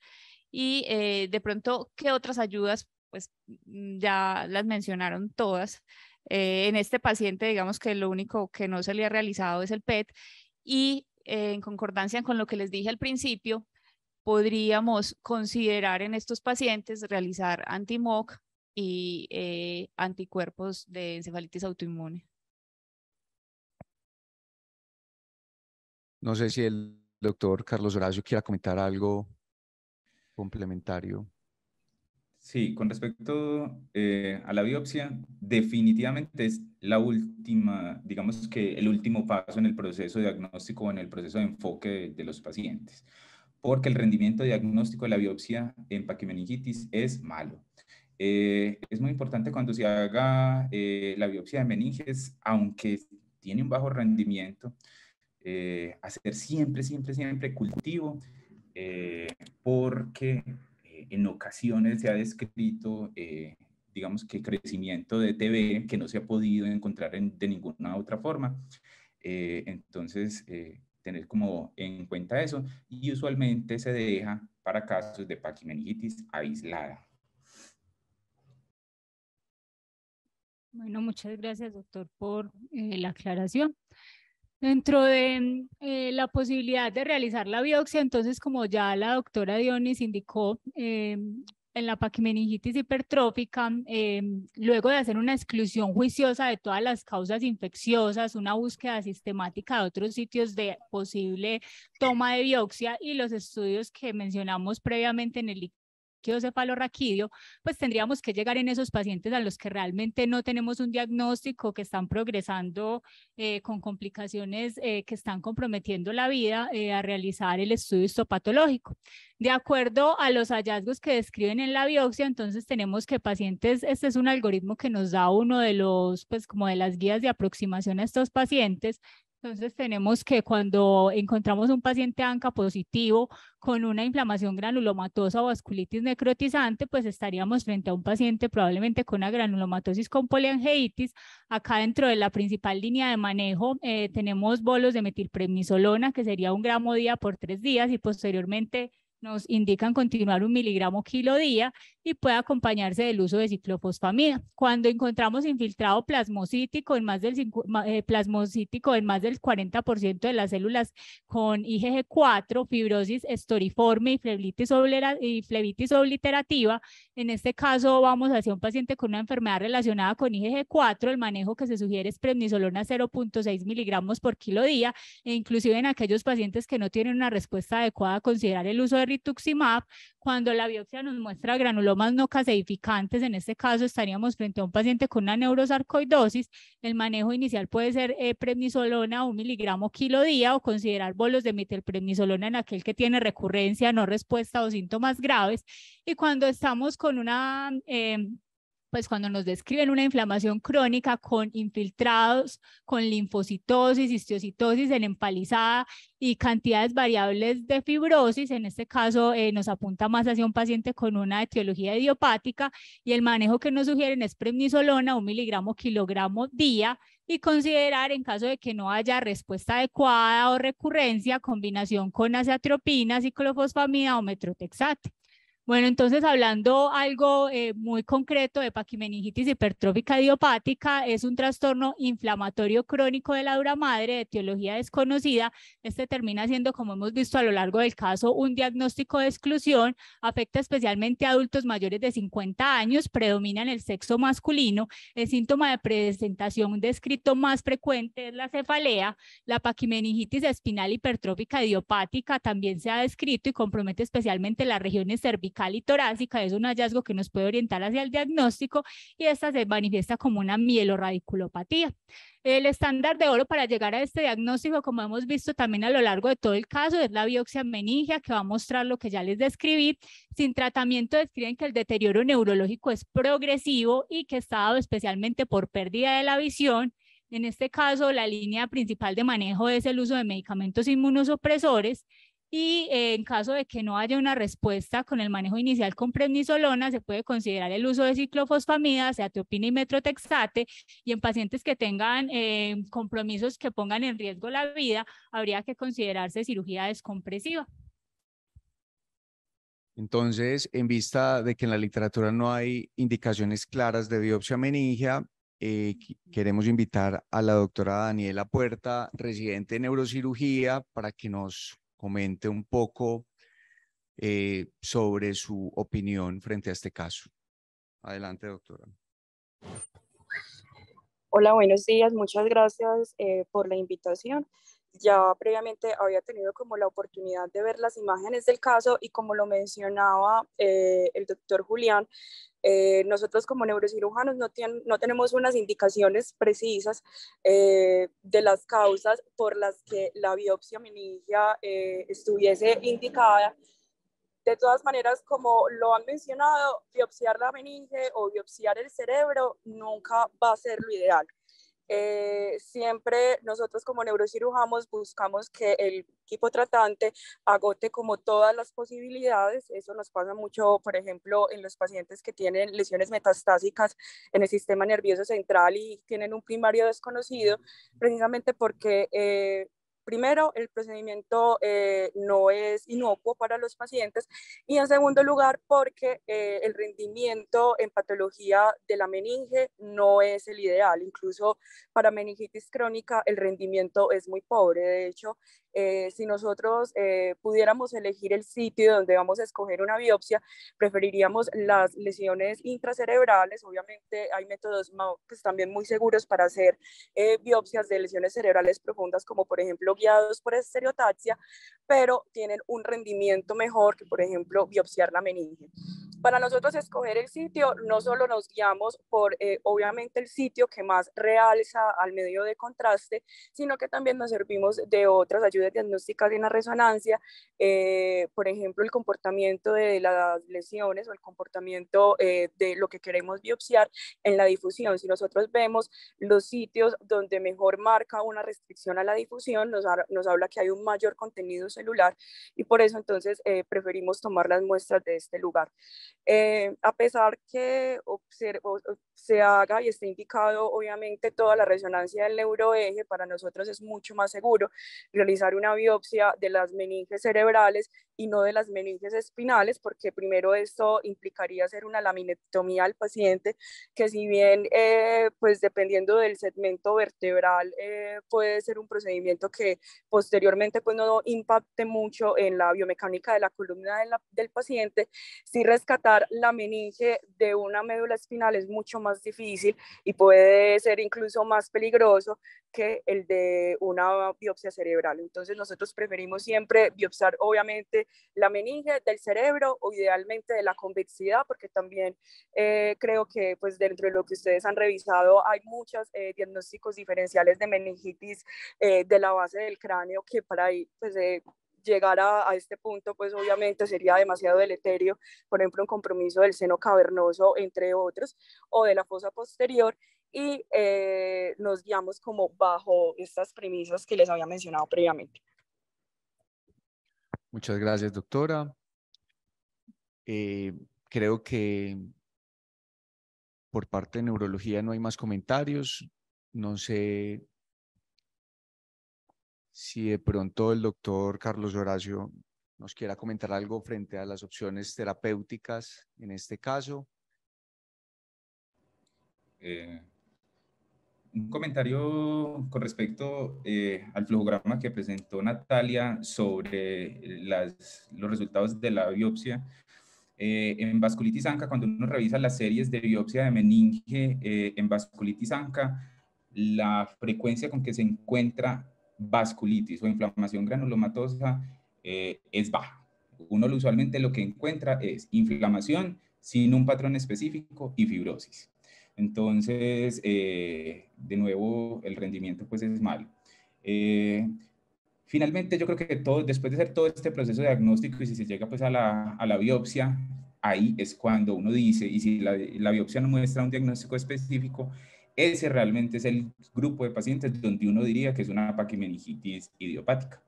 Y eh, de pronto, ¿qué otras ayudas? Pues mm, ya las mencionaron todas. Eh, en este paciente, digamos que lo único que no se le ha realizado es el PET y eh, en concordancia con lo que les dije al principio, podríamos considerar en estos pacientes realizar anti antimoc y eh, anticuerpos de encefalitis autoinmune. No sé si el doctor Carlos Horacio quiera comentar algo complementario. Sí, con respecto eh, a la biopsia, definitivamente es la última, digamos que el último paso en el proceso diagnóstico o en el proceso de enfoque de, de los pacientes, porque el rendimiento diagnóstico de la biopsia en paquimeningitis es malo. Eh, es muy importante cuando se haga eh, la biopsia de meninges, aunque tiene un bajo rendimiento, eh, hacer siempre, siempre, siempre cultivo, porque en ocasiones se ha descrito, digamos que crecimiento de TB que no se ha podido encontrar de ninguna otra forma. entonces, tener como en cuenta eso y usualmente se deja para casos de paquimenitis aislada. Bueno, muchas gracias, doctor, por eh, la aclaración. Dentro de eh, la posibilidad de realizar la biopsia, entonces, como ya la doctora Dionis indicó, eh, en la paquimeningitis hipertrófica, luego de hacer una exclusión juiciosa de todas las causas infecciosas, una búsqueda sistemática de otros sitios de posible toma de biopsia y los estudios que mencionamos previamente en el pues tendríamos que llegar en esos pacientes a los que realmente no tenemos un diagnóstico, que están progresando eh, con complicaciones eh, que están comprometiendo la vida, eh, a realizar el estudio histopatológico. De acuerdo a los hallazgos que describen en la biopsia, entonces tenemos que pacientes, este es un algoritmo que nos da uno de los, pues como de las guías de aproximación a estos pacientes, entonces tenemos que cuando encontramos un paciente ANCA positivo con una inflamación granulomatosa o vasculitis necrotizante, pues estaríamos frente a un paciente probablemente con una granulomatosis con poliangeitis. Acá dentro de la principal línea de manejo eh, tenemos bolos de metilpremisolona, que sería un gramo día por tres días y posteriormente nos indican continuar un miligramo kilo día y puede acompañarse del uso de ciclofosfamida. Cuando encontramos infiltrado plasmocítico en más del, eh, en más del 40% de las células con IgG4, fibrosis estoriforme y flebitis, obliterativa, en este caso vamos hacia un paciente con una enfermedad relacionada con IgG4, el manejo que se sugiere es prednisolona 0.6 miligramos por kilo día, e inclusive en aquellos pacientes que no tienen una respuesta adecuada, considerar el uso de rituximab cuando la biopsia nos muestra granulomas no caseificantes, en este caso estaríamos frente a un paciente con una neurosarcoidosis, el manejo inicial puede ser eh, prednisolona, un miligramo kilo día, o considerar bolos de metilprednisolona en aquel que tiene recurrencia, no respuesta o síntomas graves. Y cuando estamos con una em, pues cuando nos describen una inflamación crónica con infiltrados, con linfocitosis, histiocitosis en empalizada y cantidades variables de fibrosis, en este caso eh, nos apunta más hacia un paciente con una etiología idiopática y el manejo que nos sugieren es prednisolona, un miligramo kilogramo día, y considerar en caso de que no haya respuesta adecuada o recurrencia, combinación con aciatropina, ciclofosfamida o metrotexate. Bueno, entonces hablando algo eh, muy concreto de paquimeningitis hipertrófica idiopática, es un trastorno inflamatorio crónico de la dura madre de etiología desconocida. Este termina siendo, como hemos visto a lo largo del caso, un diagnóstico de exclusión. Afecta especialmente a adultos mayores de 50 años, predomina en el sexo masculino. El síntoma de presentación descrito más frecuente es la cefalea. La paquimeningitis espinal hipertrófica idiopática también se ha descrito y compromete especialmente las regiones cervicales cervical y torácica, es un hallazgo que nos puede orientar hacia el diagnóstico y esta se manifiesta como una mielorradiculopatía. El estándar de oro para llegar a este diagnóstico, como hemos visto también a lo largo de todo el caso, es la biopsia meningia, que va a mostrar lo que ya les describí. Sin tratamiento describen que el deterioro neurológico es progresivo y que está dado especialmente por pérdida de la visión, en este caso, la línea principal de manejo es el uso de medicamentos inmunosupresores y eh, en caso de que no haya una respuesta con el manejo inicial con premisolona, se puede considerar el uso de ciclofosfamida, teopina y metrotexate, y en pacientes que tengan eh, compromisos que pongan en riesgo la vida, habría que considerarse cirugía descompresiva. Entonces, en vista de que en la literatura no hay indicaciones claras de biopsia meningia, eh, queremos invitar a la doctora Daniela Puerta, residente de neurocirugía, para que nos comente un poco eh, sobre su opinión frente a este caso. Adelante, doctora. Hola, buenos días. Muchas gracias eh, por la invitación ya previamente había tenido como la oportunidad de ver las imágenes del caso y como lo mencionaba eh, el doctor Julián, eh, nosotros como neurocirujanos no, no tenemos unas indicaciones precisas eh, de las causas por las que la biopsia meningia estuviese indicada. De todas maneras, como lo han mencionado, biopsiar la meninge o biopsiar el cerebro nunca va a ser lo ideal eh, siempre nosotros como neurocirujanos buscamos que el equipo tratante agote como todas las posibilidades. Eso nos pasa mucho, por ejemplo, en los pacientes que tienen lesiones metastásicas en el sistema nervioso central y tienen un primario desconocido, precisamente porque... Eh, primero, el procedimiento eh, no es inocuo para los pacientes y en segundo lugar, porque eh, el rendimiento en patología de la meninge no es el ideal. Incluso para meningitis crónica el rendimiento es muy pobre. De hecho, eh, si nosotros eh, pudiéramos elegir el sitio donde vamos a escoger una biopsia, preferiríamos las lesiones intracerebrales. Obviamente hay métodos pues, también muy seguros para hacer eh, biopsias de lesiones cerebrales profundas, como por ejemplo guiados por estereotaxia, pero tienen un rendimiento mejor que por ejemplo biopsiar la meninge. Para nosotros escoger el sitio, no solo nos guiamos por, eh, obviamente, el sitio que más realza al medio de contraste, sino que también nos servimos de otras ayudas diagnósticas en la resonancia, eh, por ejemplo, el comportamiento de las lesiones o el comportamiento eh, de lo que queremos biopsiar en la difusión. Si nosotros vemos los sitios donde mejor marca una restricción a la difusión, nos, nos habla que hay un mayor contenido celular y por eso entonces preferimos tomar las muestras de este lugar. Eh, a pesar que observo, se haga y esté indicado obviamente toda la resonancia del neuroeje, para nosotros es mucho más seguro realizar una biopsia de las meninges cerebrales y no de las meninges espinales, porque primero esto implicaría hacer una laminectomía al paciente, que si bien eh, pues dependiendo del segmento vertebral eh, puede ser un procedimiento que posteriormente pues no impacte mucho en la biomecánica de la columna del paciente, si rescatar la meninge de una médula espinal es mucho más más difícil y puede ser incluso más peligroso que el de una biopsia cerebral. Entonces nosotros preferimos siempre biopsar obviamente la meninge del cerebro o idealmente de la convexidad, porque también eh, creo que pues dentro de lo que ustedes han revisado hay muchos eh, diagnósticos diferenciales de meningitis eh, de la base del cráneo que para ahí pues llegar a, este punto, pues obviamente sería demasiado deleterio, por ejemplo, un compromiso del seno cavernoso, entre otros, o de la fosa posterior, y eh, nos guiamos como bajo estas premisas que les había mencionado previamente. Muchas gracias, doctora. Eh, creo que por parte de neurología no hay más comentarios. No sé si de pronto el doctor Carlos Horacio nos quiera comentar algo frente a las opciones terapéuticas en este caso. Eh, un comentario con respecto eh, al flujograma que presentó Natalia sobre los resultados de la biopsia. Eh, en vasculitis anca, cuando uno revisa las series de biopsia de meninge en vasculitis anca, la frecuencia con que se encuentra vasculitis o inflamación granulomatosa eh, es baja. Uno usualmente lo que encuentra es inflamación sin un patrón específico y fibrosis. Entonces, eh, de nuevo, el rendimiento pues es malo. Eh, finalmente, yo creo que todo, después de hacer todo este proceso de diagnóstico y si se llega pues a la, a la biopsia, ahí es cuando uno dice, y si la, la biopsia no muestra un diagnóstico específico, ese realmente es el grupo de pacientes donde uno diría que es una paquimeningitis idiopática.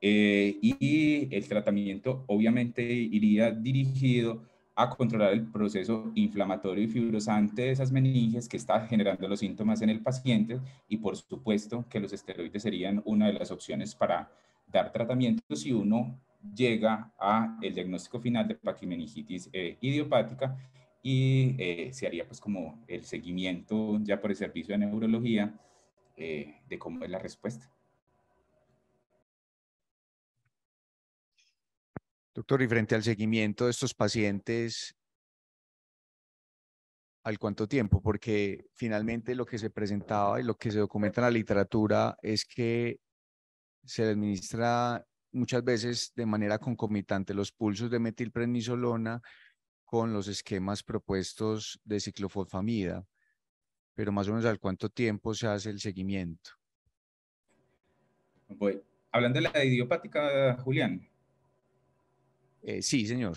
Eh, y el tratamiento obviamente iría dirigido a controlar el proceso inflamatorio y fibrosante de esas meninges que está generando los síntomas en el paciente y por supuesto que los esteroides serían una de las opciones para dar tratamiento si uno llega a el diagnóstico final de paquimeningitis eh, idiopática y eh, se haría pues como el seguimiento ya por el servicio de neurología eh, de cómo es la respuesta. Doctor, y frente al seguimiento de estos pacientes, ¿al cuánto tiempo? Porque finalmente lo que se presentaba y lo que se documenta en la literatura es que se administra muchas veces de manera concomitante los pulsos de metilprednisolona con los esquemas propuestos de ciclofosfamida, pero más o menos al cuánto tiempo se hace el seguimiento. Hablando de la idiopática, Julián. Eh, sí, señor.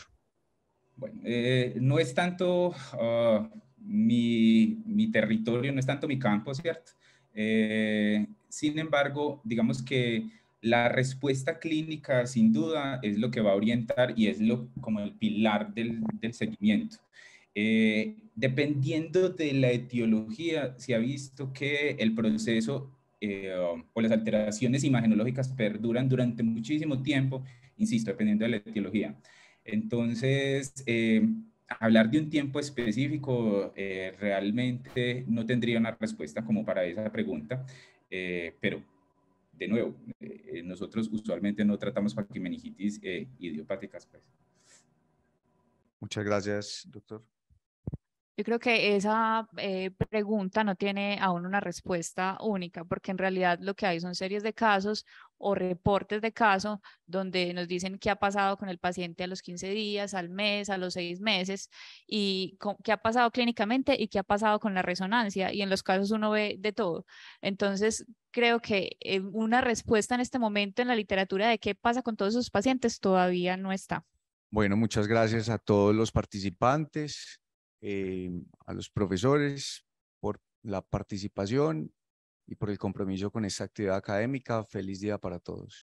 Bueno, eh, no es tanto ah, mi, territorio, no es tanto mi campo, ¿cierto? Eh, sin embargo, digamos que la respuesta clínica, sin duda, es lo que va a orientar y es lo, como el pilar del, seguimiento. Eh, dependiendo de la etiología, se ha visto que el proceso eh, o las alteraciones imagenológicas perduran durante muchísimo tiempo, insisto, dependiendo de la etiología. Entonces, eh, hablar de un tiempo específico realmente no tendría una respuesta como para esa pregunta, pero de nuevo, eh, nosotros usualmente no tratamos paquimeningitis eh, idiopáticas. Pues. Muchas gracias, doctor. Yo creo que esa eh, pregunta no tiene aún una respuesta única, porque en realidad lo que hay son series de casos o reportes de caso donde nos dicen qué ha pasado con el paciente a los 15 días, al mes, a los 6 meses, y qué ha pasado clínicamente y qué ha pasado con la resonancia. Y en los casos uno ve de todo. Entonces, creo que eh, una respuesta en este momento en la literatura de qué pasa con todos esos pacientes todavía no está. Bueno, muchas gracias a todos los participantes. Eh, a los profesores por la participación y por el compromiso con esta actividad académica. Feliz día para todos.